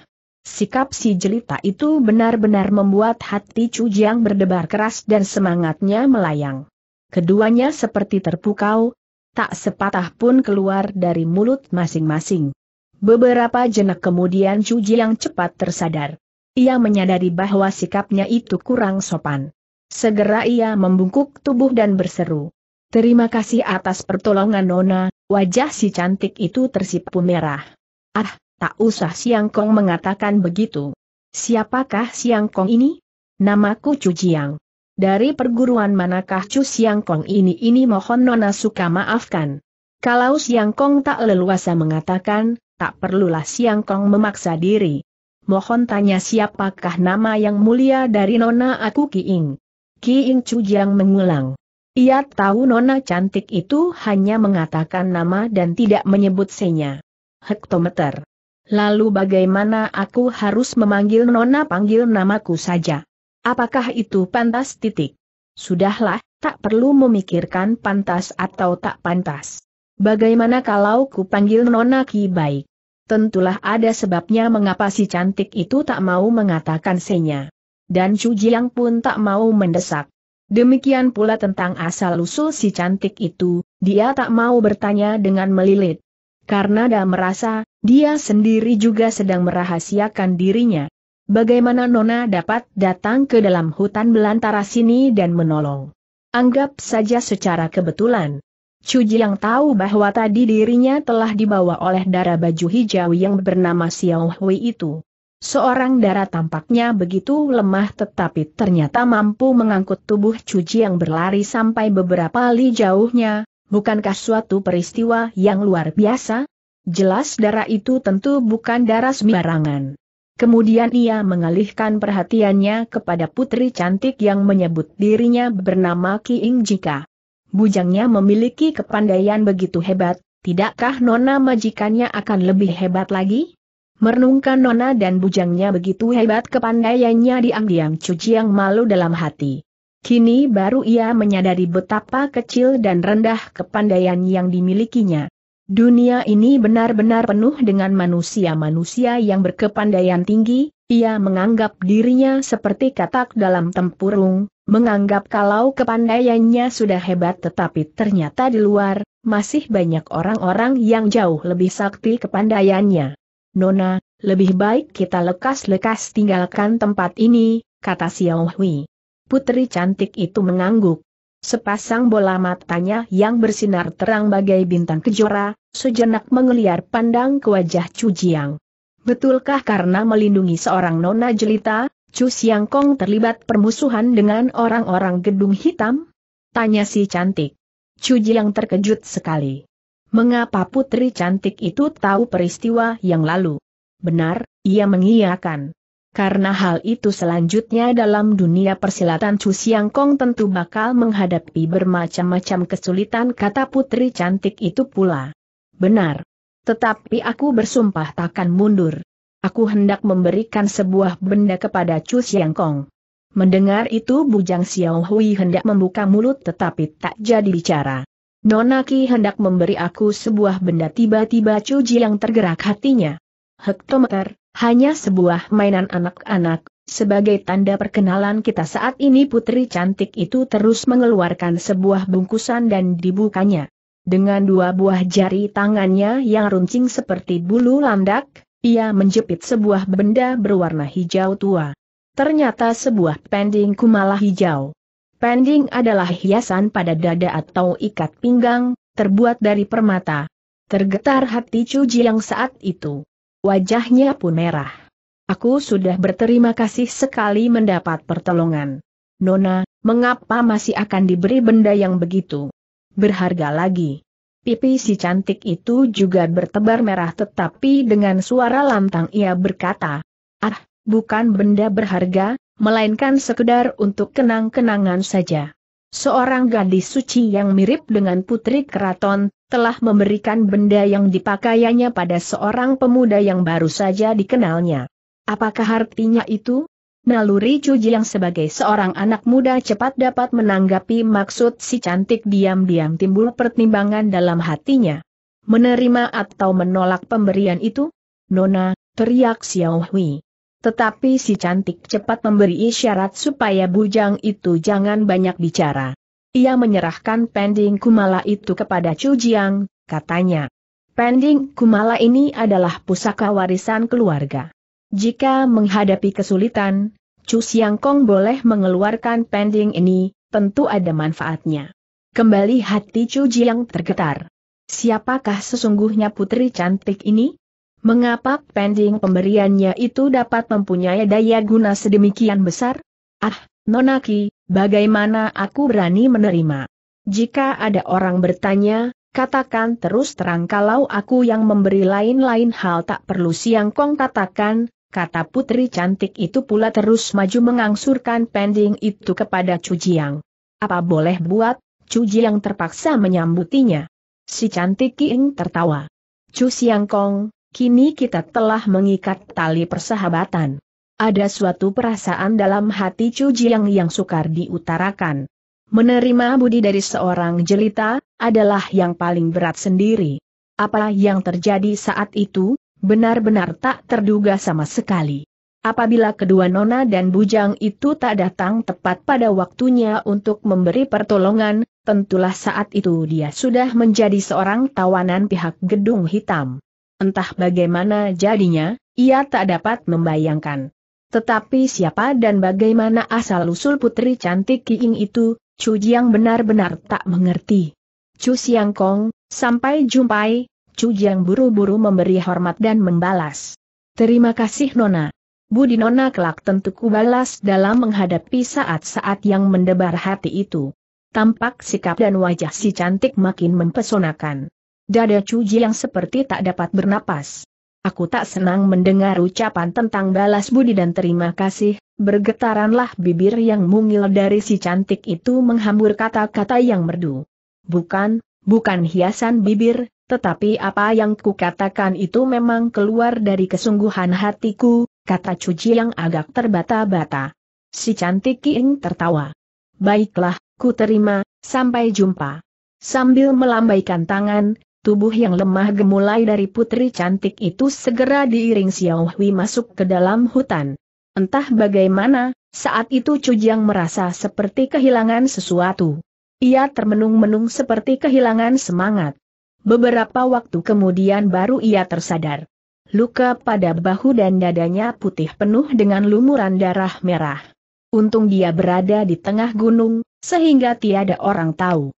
A: Sikap si jelita itu benar-benar membuat hati Jiang berdebar keras dan semangatnya melayang. Keduanya seperti terpukau, tak sepatah pun keluar dari mulut masing-masing. Beberapa jenak kemudian Cuji yang cepat tersadar. Ia menyadari bahwa sikapnya itu kurang sopan. Segera ia membungkuk tubuh dan berseru. Terima kasih atas pertolongan Nona, wajah si cantik itu tersipu merah. Ah, tak usah Siang Kong mengatakan begitu. Siapakah Siang Kong ini? Namaku Cujiang dari perguruan manakah Chu Siang Kong ini ini mohon Nona suka maafkan. Kalau Siang Kong tak leluasa mengatakan, tak perlulah Siang Kong memaksa diri. Mohon tanya siapakah nama yang mulia dari Nona aku Kiing. Kiing Chu Jiang mengulang. Ia tahu Nona cantik itu hanya mengatakan nama dan tidak menyebut senya. Hektometer. Lalu bagaimana aku harus memanggil Nona panggil namaku saja? Apakah itu pantas titik? Sudahlah, tak perlu memikirkan pantas atau tak pantas. Bagaimana kalau ku panggil Nona Ki baik? Tentulah ada sebabnya mengapa si cantik itu tak mau mengatakan senya. Dan Chu Jiang pun tak mau mendesak. Demikian pula tentang asal-usul si cantik itu, dia tak mau bertanya dengan melilit. Karena dia merasa, dia sendiri juga sedang merahasiakan dirinya bagaimana Nona dapat datang ke dalam hutan belantara sini dan menolong. Anggap saja secara kebetulan. Cuji yang tahu bahwa tadi dirinya telah dibawa oleh darah baju hijau yang bernama Xiao Hui itu. Seorang darah tampaknya begitu lemah tetapi ternyata mampu mengangkut tubuh Cuji yang berlari sampai beberapa li jauhnya, bukankah suatu peristiwa yang luar biasa? Jelas darah itu tentu bukan darah sembarangan. Kemudian ia mengalihkan perhatiannya kepada putri cantik yang menyebut dirinya bernama Ki Jika. Bujangnya memiliki kepandaian begitu hebat, tidakkah Nona majikannya akan lebih hebat lagi? Merenungkan Nona dan bujangnya begitu hebat kepandaiannya diam-diam Cuci yang malu dalam hati. Kini baru ia menyadari betapa kecil dan rendah kepandaian yang dimilikinya. Dunia ini benar-benar penuh dengan manusia-manusia yang berkepandaian tinggi, ia menganggap dirinya seperti katak dalam tempurung, menganggap kalau kepandaiannya sudah hebat tetapi ternyata di luar, masih banyak orang-orang yang jauh lebih sakti kepandaiannya. Nona, lebih baik kita lekas-lekas tinggalkan tempat ini, kata Xiao Hui. Putri cantik itu mengangguk. Sepasang bola matanya yang bersinar terang bagai bintang kejora, sejenak mengeliar pandang ke wajah Chu Jiang. Betulkah karena melindungi seorang nona jelita, Chu Siang Kong terlibat permusuhan dengan orang-orang gedung hitam? Tanya si cantik. Chu Jiang terkejut sekali. Mengapa putri cantik itu tahu peristiwa yang lalu? Benar, ia mengiyakan. Karena hal itu selanjutnya dalam dunia persilatan Chu Siang Kong tentu bakal menghadapi bermacam-macam kesulitan kata putri cantik itu pula. Benar. Tetapi aku bersumpah takkan mundur. Aku hendak memberikan sebuah benda kepada Chu Siang Kong. Mendengar itu Bujang Xiao Hui hendak membuka mulut tetapi tak jadi bicara. Nonaki hendak memberi aku sebuah benda tiba-tiba Chu Jiang tergerak hatinya. Hektometer, hanya sebuah mainan anak-anak, sebagai tanda perkenalan kita saat ini putri cantik itu terus mengeluarkan sebuah bungkusan dan dibukanya. Dengan dua buah jari tangannya yang runcing seperti bulu landak, ia menjepit sebuah benda berwarna hijau tua. Ternyata sebuah pending kumala hijau. Pending adalah hiasan pada dada atau ikat pinggang, terbuat dari permata. Tergetar hati Chu yang saat itu. Wajahnya pun merah. Aku sudah berterima kasih sekali mendapat pertolongan. Nona, mengapa masih akan diberi benda yang begitu? Berharga lagi. Pipi si cantik itu juga bertebar merah tetapi dengan suara lantang ia berkata, Ah, bukan benda berharga, melainkan sekedar untuk kenang-kenangan saja. Seorang gadis suci yang mirip dengan putri keraton, telah memberikan benda yang dipakaiannya pada seorang pemuda yang baru saja dikenalnya. Apakah artinya itu? Naluri Cuji yang sebagai seorang anak muda cepat dapat menanggapi maksud si cantik diam-diam timbul pertimbangan dalam hatinya. Menerima atau menolak pemberian itu? Nona, teriak Xiao Hui. Tetapi si cantik cepat memberi isyarat supaya bujang itu jangan banyak bicara. Ia menyerahkan pending kumala itu kepada Chu Jiang, katanya. Pending kumala ini adalah pusaka warisan keluarga. Jika menghadapi kesulitan, Chu Siang Kong boleh mengeluarkan pending ini, tentu ada manfaatnya. Kembali hati Chu Jiang tergetar. Siapakah sesungguhnya putri cantik ini? Mengapa pending pemberiannya itu dapat mempunyai daya guna sedemikian besar? Ah, Nonaki, bagaimana aku berani menerima? Jika ada orang bertanya, katakan terus terang kalau aku yang memberi lain-lain hal tak perlu siang kong katakan, kata putri cantik itu pula terus maju mengangsurkan pending itu kepada Cujiang. Apa boleh buat, Cujiang terpaksa menyambutinya. Si cantik Kieng tertawa. Cu Siang Kong, kini kita telah mengikat tali persahabatan. Ada suatu perasaan dalam hati Chu Jiang yang sukar diutarakan. Menerima budi dari seorang jelita, adalah yang paling berat sendiri. Apa yang terjadi saat itu, benar-benar tak terduga sama sekali. Apabila kedua nona dan bujang itu tak datang tepat pada waktunya untuk memberi pertolongan, tentulah saat itu dia sudah menjadi seorang tawanan pihak gedung hitam. Entah bagaimana jadinya, ia tak dapat membayangkan. Tetapi siapa dan bagaimana asal-usul putri cantik Kiing itu, Chu Jiang benar-benar tak mengerti. Chu Siang Kong, sampai jumpai, Chu Jiang buru-buru memberi hormat dan membalas. Terima kasih Nona. Budi Nona kelak tentu kubalas dalam menghadapi saat-saat yang mendebar hati itu. Tampak sikap dan wajah si cantik makin mempesonakan. Dada Chu Jiang seperti tak dapat bernapas. Aku tak senang mendengar ucapan tentang balas budi dan terima kasih, bergetaranlah bibir yang mungil dari si cantik itu menghambur kata-kata yang merdu. Bukan, bukan hiasan bibir, tetapi apa yang kukatakan itu memang keluar dari kesungguhan hatiku, kata Cuci yang agak terbata-bata. Si cantik King tertawa. Baiklah, ku terima, sampai jumpa. Sambil melambaikan tangan, Tubuh yang lemah gemulai dari putri cantik itu segera diiring Xiao Hui masuk ke dalam hutan. Entah bagaimana, saat itu Jiang merasa seperti kehilangan sesuatu. Ia termenung-menung seperti kehilangan semangat. Beberapa waktu kemudian baru ia tersadar. Luka pada bahu dan dadanya putih penuh dengan lumuran darah merah. Untung dia berada di tengah gunung, sehingga tiada orang tahu.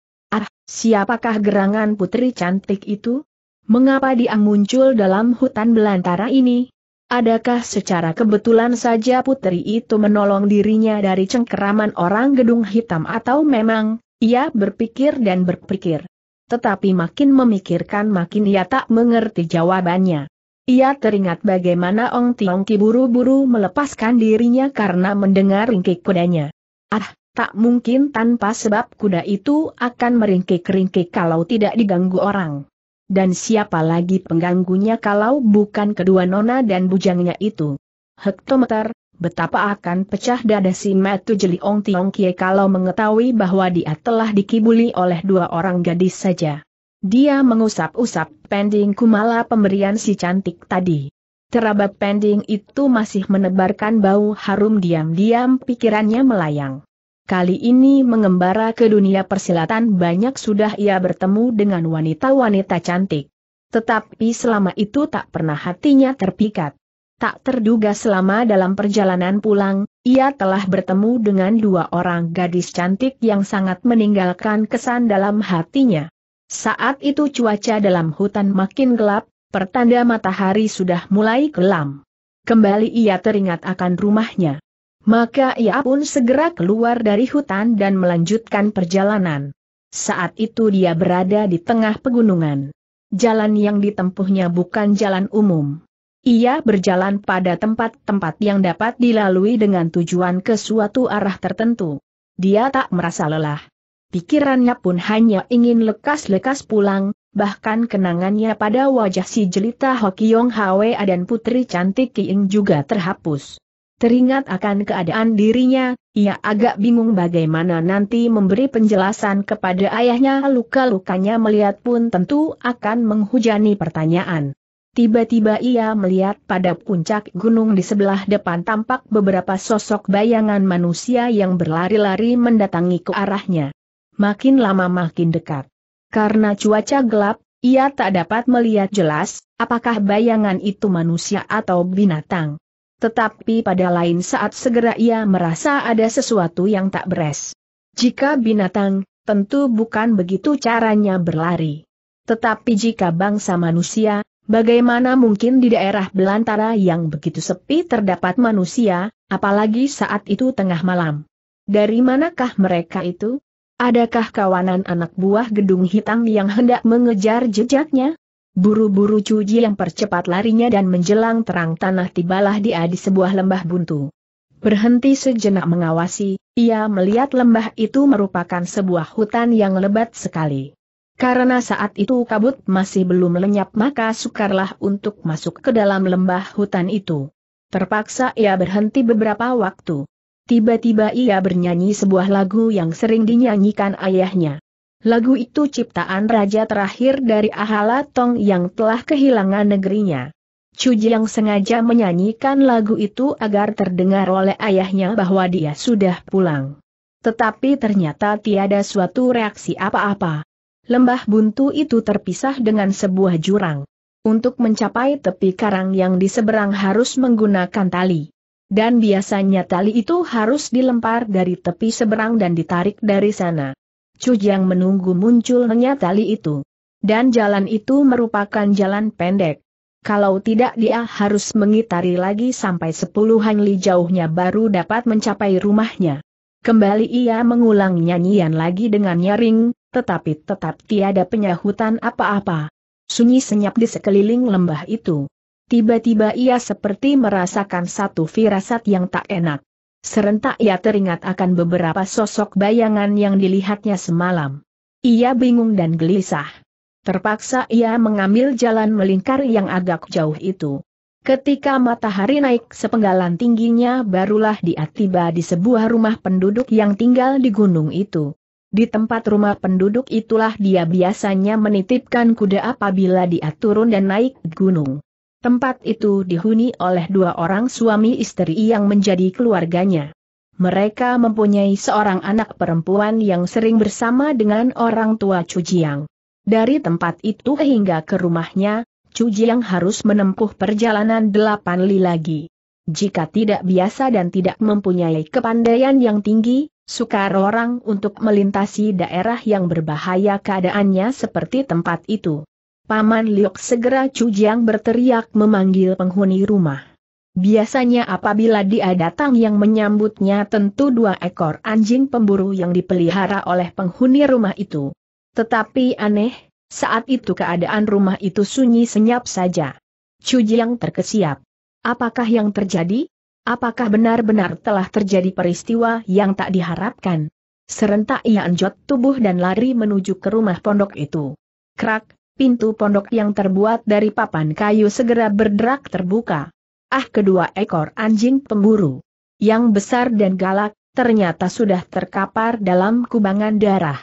A: Siapakah gerangan putri cantik itu? Mengapa dia muncul dalam hutan belantara ini? Adakah secara kebetulan saja putri itu menolong dirinya dari cengkeraman orang gedung hitam atau memang, ia berpikir dan berpikir. Tetapi makin memikirkan makin ia tak mengerti jawabannya. Ia teringat bagaimana Ong Tiong Ki buru-buru melepaskan dirinya karena mendengar ringkik kudanya. Ah, tak mungkin tanpa sebab kuda itu akan meringkik-ringkik kalau tidak diganggu orang. Dan siapa lagi pengganggunya kalau bukan kedua nona dan bujangnya itu? Hektometer, betapa akan pecah dada si Matu Jeli Ong Tiong Kie kalau mengetahui bahwa dia telah dikibuli oleh dua orang gadis saja. Dia mengusap-usap pending kumala pemberian si cantik tadi. Terabat pending itu masih menebarkan bau harum diam-diam pikirannya melayang kali ini mengembara ke dunia persilatan banyak sudah ia bertemu dengan wanita-wanita cantik. Tetapi selama itu tak pernah hatinya terpikat. Tak terduga selama dalam perjalanan pulang, ia telah bertemu dengan dua orang gadis cantik yang sangat meninggalkan kesan dalam hatinya. Saat itu cuaca dalam hutan makin gelap, pertanda matahari sudah mulai kelam. Kembali ia teringat akan rumahnya. Maka ia pun segera keluar dari hutan dan melanjutkan perjalanan. Saat itu dia berada di tengah pegunungan. Jalan yang ditempuhnya bukan jalan umum. Ia berjalan pada tempat-tempat yang dapat dilalui dengan tujuan ke suatu arah tertentu. Dia tak merasa lelah. Pikirannya pun hanya ingin lekas-lekas pulang, bahkan kenangannya pada wajah si jelita Hokiong Hwa dan putri cantik Kiing juga terhapus. Teringat akan keadaan dirinya, ia agak bingung bagaimana nanti memberi penjelasan kepada ayahnya luka-lukanya melihat pun tentu akan menghujani pertanyaan. Tiba-tiba ia melihat pada puncak gunung di sebelah depan tampak beberapa sosok bayangan manusia yang berlari-lari mendatangi ke arahnya. Makin lama makin dekat. Karena cuaca gelap, ia tak dapat melihat jelas, apakah bayangan itu manusia atau binatang. Tetapi pada lain saat segera ia merasa ada sesuatu yang tak beres. Jika binatang, tentu bukan begitu caranya berlari. Tetapi jika bangsa manusia, bagaimana mungkin di daerah belantara yang begitu sepi terdapat manusia, apalagi saat itu tengah malam. Dari manakah mereka itu? Adakah kawanan anak buah gedung hitam yang hendak mengejar jejaknya? Buru-buru Cuji yang percepat larinya dan menjelang terang tanah tibalah dia di sebuah lembah buntu. Berhenti sejenak mengawasi, ia melihat lembah itu merupakan sebuah hutan yang lebat sekali. Karena saat itu kabut masih belum lenyap maka sukarlah untuk masuk ke dalam lembah hutan itu. Terpaksa ia berhenti beberapa waktu. Tiba-tiba ia bernyanyi sebuah lagu yang sering dinyanyikan ayahnya. Lagu itu ciptaan raja terakhir dari Ahalatong yang telah kehilangan negerinya. Cuji yang sengaja menyanyikan lagu itu agar terdengar oleh ayahnya bahwa dia sudah pulang. Tetapi ternyata tiada suatu reaksi apa-apa. Lembah buntu itu terpisah dengan sebuah jurang. Untuk mencapai tepi karang yang di seberang harus menggunakan tali. Dan biasanya tali itu harus dilempar dari tepi seberang dan ditarik dari sana. Cu Jiang menunggu muncul tali itu. Dan jalan itu merupakan jalan pendek. Kalau tidak dia harus mengitari lagi sampai sepuluhan li jauhnya baru dapat mencapai rumahnya. Kembali ia mengulang nyanyian lagi dengan nyaring, tetapi tetap tiada penyahutan apa-apa. Sunyi senyap di sekeliling lembah itu. Tiba-tiba ia seperti merasakan satu firasat yang tak enak. Serentak ia teringat akan beberapa sosok bayangan yang dilihatnya semalam. Ia bingung dan gelisah. Terpaksa ia mengambil jalan melingkar yang agak jauh itu. Ketika matahari naik sepenggalan tingginya barulah dia tiba di sebuah rumah penduduk yang tinggal di gunung itu. Di tempat rumah penduduk itulah dia biasanya menitipkan kuda apabila dia turun dan naik gunung. Tempat itu dihuni oleh dua orang suami istri yang menjadi keluarganya. Mereka mempunyai seorang anak perempuan yang sering bersama dengan orang tua Cujiang. Dari tempat itu hingga ke rumahnya, Cujiang harus menempuh perjalanan delapan li lagi. Jika tidak biasa dan tidak mempunyai kepandaian yang tinggi, sukar orang untuk melintasi daerah yang berbahaya keadaannya seperti tempat itu. Paman Liok segera Cujiang berteriak memanggil penghuni rumah. Biasanya apabila dia datang yang menyambutnya tentu dua ekor anjing pemburu yang dipelihara oleh penghuni rumah itu. Tetapi aneh, saat itu keadaan rumah itu sunyi senyap saja. Cujiang terkesiap. Apakah yang terjadi? Apakah benar-benar telah terjadi peristiwa yang tak diharapkan? Serentak ia anjot tubuh dan lari menuju ke rumah pondok itu. Krak, pintu pondok yang terbuat dari papan kayu segera berderak terbuka. Ah kedua ekor anjing pemburu. Yang besar dan galak, ternyata sudah terkapar dalam kubangan darah.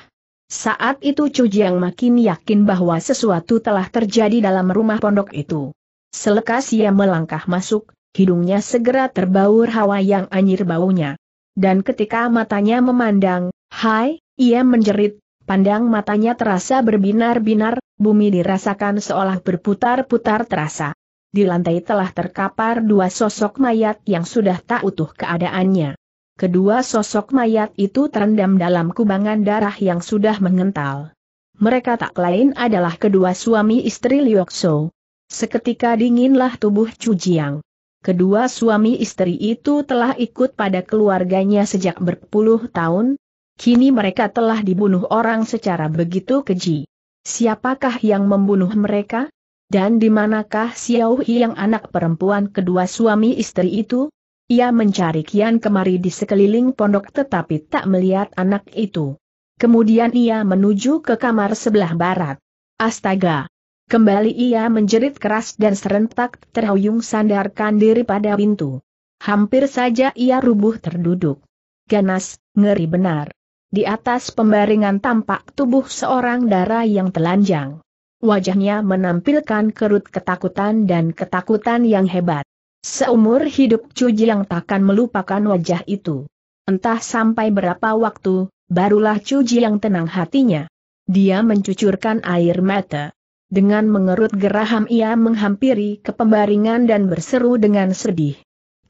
A: Saat itu Chu Jiang makin yakin bahwa sesuatu telah terjadi dalam rumah pondok itu. Selekas ia melangkah masuk, hidungnya segera terbaur hawa yang anjir baunya. Dan ketika matanya memandang, hai, ia menjerit, Pandang matanya terasa berbinar-binar, bumi dirasakan seolah berputar-putar terasa. Di lantai telah terkapar dua sosok mayat yang sudah tak utuh keadaannya. Kedua sosok mayat itu terendam dalam kubangan darah yang sudah mengental. Mereka tak lain adalah kedua suami istri Liokso. Seketika dinginlah tubuh Cujiang. Kedua suami istri itu telah ikut pada keluarganya sejak berpuluh tahun, Kini mereka telah dibunuh orang secara begitu keji. Siapakah yang membunuh mereka? Dan di manakah Xiao yang anak perempuan kedua suami istri itu? Ia mencari kian kemari di sekeliling pondok tetapi tak melihat anak itu. Kemudian ia menuju ke kamar sebelah barat. Astaga! Kembali ia menjerit keras dan serentak terhuyung sandarkan diri pada pintu. Hampir saja ia rubuh terduduk. Ganas, ngeri benar. Di atas pembaringan tampak tubuh seorang dara yang telanjang. Wajahnya menampilkan kerut ketakutan dan ketakutan yang hebat. Seumur hidup Chu Jiang takkan melupakan wajah itu. Entah sampai berapa waktu, barulah Chu Jiang tenang hatinya. Dia mencucurkan air mata. Dengan mengerut geraham ia menghampiri ke pembaringan dan berseru dengan sedih.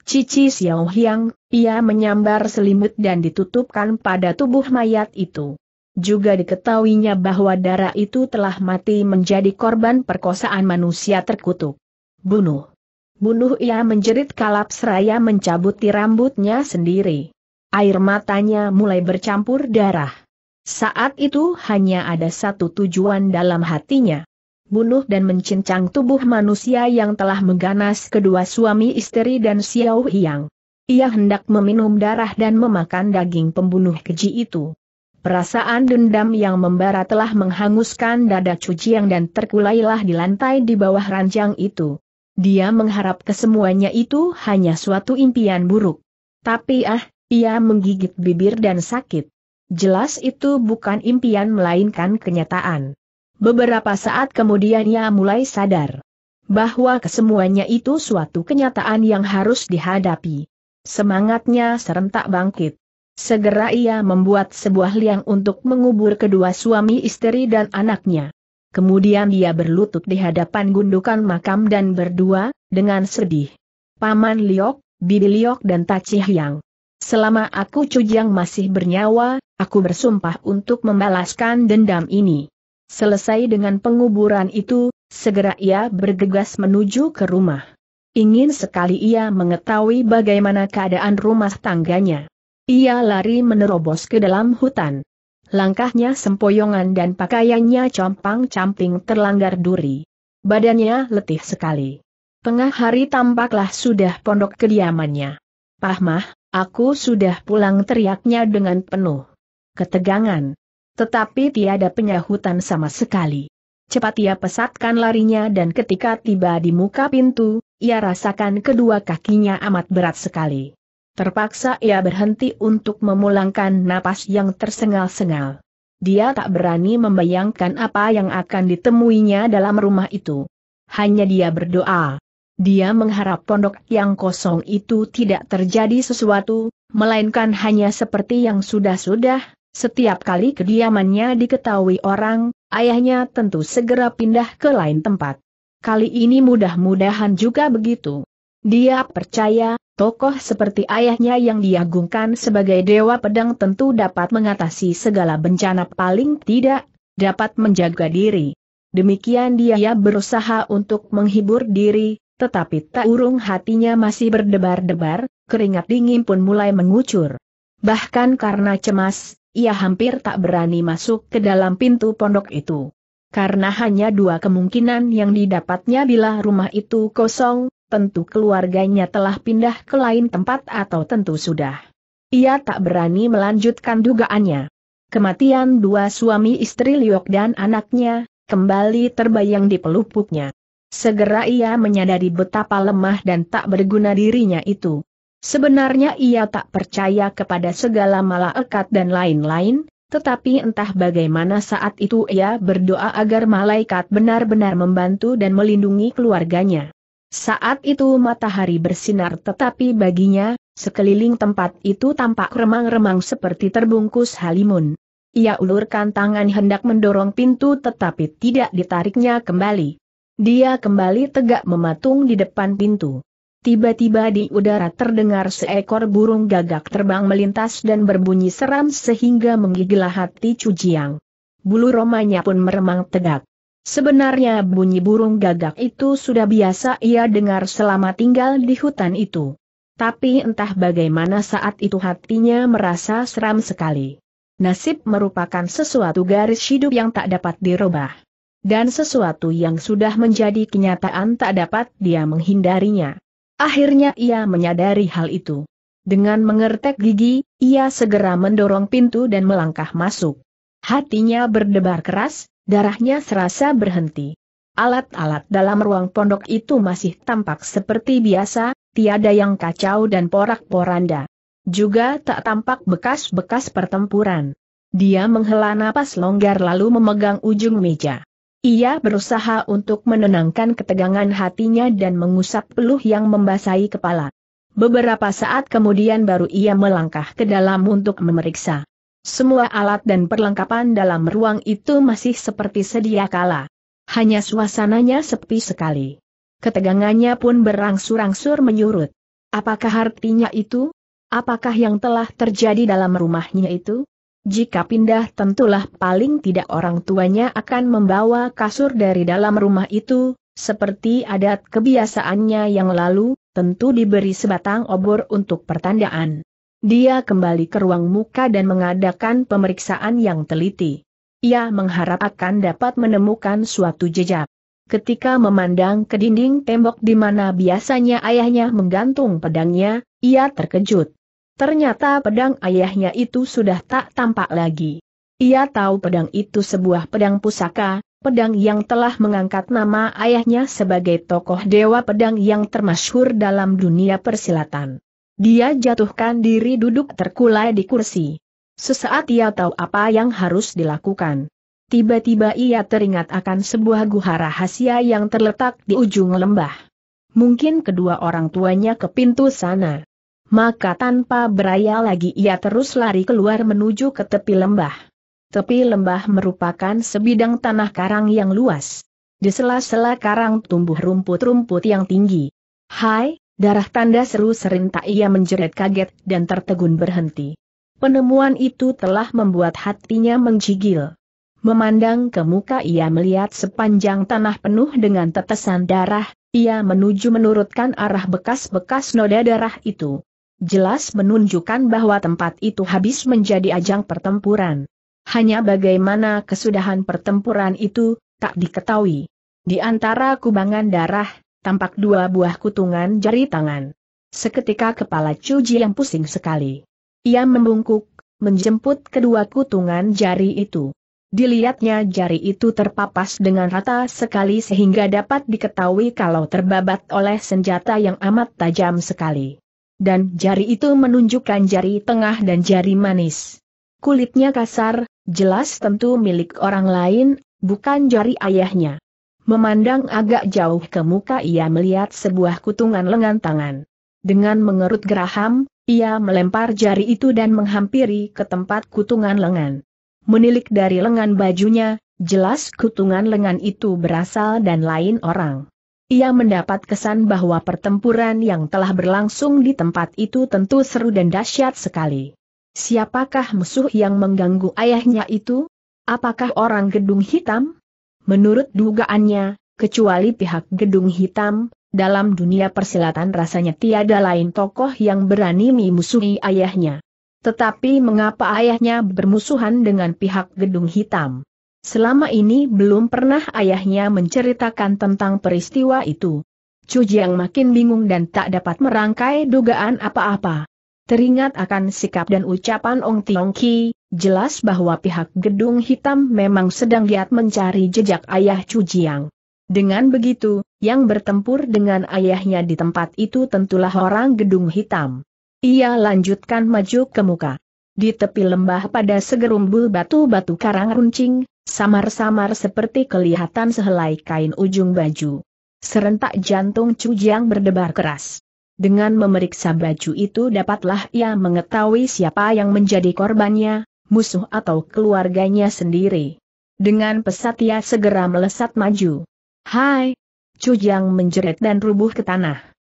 A: Cici Xiao Hiang, ia menyambar selimut dan ditutupkan pada tubuh mayat itu. Juga diketahuinya bahwa darah itu telah mati menjadi korban perkosaan manusia terkutuk. Bunuh. Bunuh ia menjerit kalap seraya mencabuti rambutnya sendiri. Air matanya mulai bercampur darah. Saat itu hanya ada satu tujuan dalam hatinya bunuh dan mencincang tubuh manusia yang telah mengganas kedua suami istri dan Xiao Yang. Ia hendak meminum darah dan memakan daging pembunuh keji itu. Perasaan dendam yang membara telah menghanguskan dada Cujiang dan terkulailah di lantai di bawah ranjang itu. Dia mengharap kesemuanya itu hanya suatu impian buruk. Tapi ah, ia menggigit bibir dan sakit. Jelas itu bukan impian melainkan kenyataan. Beberapa saat kemudian ia mulai sadar bahwa kesemuanya itu suatu kenyataan yang harus dihadapi. Semangatnya serentak bangkit. Segera ia membuat sebuah liang untuk mengubur kedua suami istri dan anaknya. Kemudian ia berlutut di hadapan gundukan makam dan berdua, dengan sedih. Paman Liok, Bibi Liok dan Taci Hyang. Selama aku Cujang masih bernyawa, aku bersumpah untuk membalaskan dendam ini. Selesai dengan penguburan itu, segera ia bergegas menuju ke rumah. Ingin sekali ia mengetahui bagaimana keadaan rumah tangganya. Ia lari menerobos ke dalam hutan. Langkahnya sempoyongan dan pakaiannya compang-camping terlanggar duri. Badannya letih sekali. Tengah hari tampaklah sudah pondok kediamannya. Pahmah, aku sudah pulang teriaknya dengan penuh ketegangan. Tetapi tiada penyahutan sama sekali. Cepat ia pesatkan larinya dan ketika tiba di muka pintu, ia rasakan kedua kakinya amat berat sekali. Terpaksa ia berhenti untuk memulangkan napas yang tersengal-sengal. Dia tak berani membayangkan apa yang akan ditemuinya dalam rumah itu. Hanya dia berdoa. Dia mengharap pondok yang kosong itu tidak terjadi sesuatu, melainkan hanya seperti yang sudah-sudah, setiap kali kediamannya diketahui orang, ayahnya tentu segera pindah ke lain tempat. Kali ini mudah-mudahan juga begitu. Dia percaya, tokoh seperti ayahnya yang diagungkan sebagai dewa pedang tentu dapat mengatasi segala bencana paling tidak, dapat menjaga diri. Demikian dia berusaha untuk menghibur diri, tetapi tak urung hatinya masih berdebar-debar, keringat dingin pun mulai mengucur. Bahkan karena cemas, ia hampir tak berani masuk ke dalam pintu pondok itu. Karena hanya dua kemungkinan yang didapatnya bila rumah itu kosong, tentu keluarganya telah pindah ke lain tempat atau tentu sudah. Ia tak berani melanjutkan dugaannya. Kematian dua suami istri Liok dan anaknya, kembali terbayang di pelupuknya. Segera ia menyadari betapa lemah dan tak berguna dirinya itu. Sebenarnya ia tak percaya kepada segala malaikat dan lain-lain, tetapi entah bagaimana saat itu ia berdoa agar malaikat benar-benar membantu dan melindungi keluarganya. Saat itu matahari bersinar tetapi baginya, sekeliling tempat itu tampak remang-remang seperti terbungkus halimun. Ia ulurkan tangan hendak mendorong pintu tetapi tidak ditariknya kembali. Dia kembali tegak mematung di depan pintu. Tiba-tiba di udara terdengar seekor burung gagak terbang melintas dan berbunyi seram sehingga menggigil hati Cujiang. Bulu romanya pun meremang tegak. Sebenarnya bunyi burung gagak itu sudah biasa ia dengar selama tinggal di hutan itu. Tapi entah bagaimana saat itu hatinya merasa seram sekali. Nasib merupakan sesuatu garis hidup yang tak dapat dirubah. Dan sesuatu yang sudah menjadi kenyataan tak dapat dia menghindarinya. Akhirnya ia menyadari hal itu. Dengan mengertek gigi, ia segera mendorong pintu dan melangkah masuk. Hatinya berdebar keras, darahnya serasa berhenti. Alat-alat dalam ruang pondok itu masih tampak seperti biasa, tiada yang kacau dan porak-poranda. Juga tak tampak bekas-bekas pertempuran. Dia menghela napas longgar lalu memegang ujung meja. Ia berusaha untuk menenangkan ketegangan hatinya dan mengusap peluh yang membasahi kepala. Beberapa saat kemudian baru ia melangkah ke dalam untuk memeriksa. Semua alat dan perlengkapan dalam ruang itu masih seperti sedia kala. Hanya suasananya sepi sekali. Ketegangannya pun berangsur-angsur menyurut. Apakah artinya itu? Apakah yang telah terjadi dalam rumahnya itu? Jika pindah tentulah paling tidak orang tuanya akan membawa kasur dari dalam rumah itu, seperti adat kebiasaannya yang lalu, tentu diberi sebatang obor untuk pertandaan. Dia kembali ke ruang muka dan mengadakan pemeriksaan yang teliti. Ia mengharap akan dapat menemukan suatu jejak. Ketika memandang ke dinding tembok di mana biasanya ayahnya menggantung pedangnya, ia terkejut. Ternyata pedang ayahnya itu sudah tak tampak lagi. Ia tahu pedang itu sebuah pedang pusaka, pedang yang telah mengangkat nama ayahnya sebagai tokoh dewa pedang yang termasyhur dalam dunia persilatan. Dia jatuhkan diri duduk terkulai di kursi. Sesaat ia tahu apa yang harus dilakukan. Tiba-tiba ia teringat akan sebuah guha rahasia yang terletak di ujung lembah. Mungkin kedua orang tuanya ke pintu sana maka tanpa beraya lagi ia terus lari keluar menuju ke tepi lembah. Tepi lembah merupakan sebidang tanah karang yang luas. Di sela-sela karang tumbuh rumput-rumput yang tinggi. Hai, darah tanda seru serintak ia menjerit kaget dan tertegun berhenti. Penemuan itu telah membuat hatinya menggigil. Memandang ke muka ia melihat sepanjang tanah penuh dengan tetesan darah, ia menuju menurutkan arah bekas-bekas noda darah itu jelas menunjukkan bahwa tempat itu habis menjadi ajang pertempuran. Hanya bagaimana kesudahan pertempuran itu, tak diketahui. Di antara kubangan darah, tampak dua buah kutungan jari tangan. Seketika kepala Cuji yang pusing sekali. Ia membungkuk, menjemput kedua kutungan jari itu. Dilihatnya jari itu terpapas dengan rata sekali sehingga dapat diketahui kalau terbabat oleh senjata yang amat tajam sekali dan jari itu menunjukkan jari tengah dan jari manis. Kulitnya kasar, jelas tentu milik orang lain, bukan jari ayahnya. Memandang agak jauh ke muka ia melihat sebuah kutungan lengan tangan. Dengan mengerut geraham, ia melempar jari itu dan menghampiri ke tempat kutungan lengan. Menilik dari lengan bajunya, jelas kutungan lengan itu berasal dan lain orang. Ia mendapat kesan bahwa pertempuran yang telah berlangsung di tempat itu tentu seru dan dahsyat sekali. Siapakah musuh yang mengganggu ayahnya itu? Apakah orang gedung hitam? Menurut dugaannya, kecuali pihak gedung hitam, dalam dunia persilatan rasanya tiada lain tokoh yang berani memusuhi ayahnya. Tetapi mengapa ayahnya bermusuhan dengan pihak gedung hitam? Selama ini belum pernah ayahnya menceritakan tentang peristiwa itu. Chu Jiang makin bingung dan tak dapat merangkai dugaan apa-apa. Teringat akan sikap dan ucapan Ong Tiong Ki, jelas bahwa pihak gedung hitam memang sedang giat mencari jejak ayah Chu Jiang. Dengan begitu, yang bertempur dengan ayahnya di tempat itu tentulah orang gedung hitam. Ia lanjutkan maju ke muka. Di tepi lembah pada segerumbul batu-batu karang runcing, Samar-samar seperti kelihatan sehelai kain ujung baju. Serentak jantung Cujiang berdebar keras. Dengan memeriksa baju itu dapatlah ia mengetahui siapa yang menjadi korbannya, musuh atau keluarganya sendiri. Dengan pesat ia segera melesat maju. Hai! Cujiang menjerit dan rubuh ke tanah.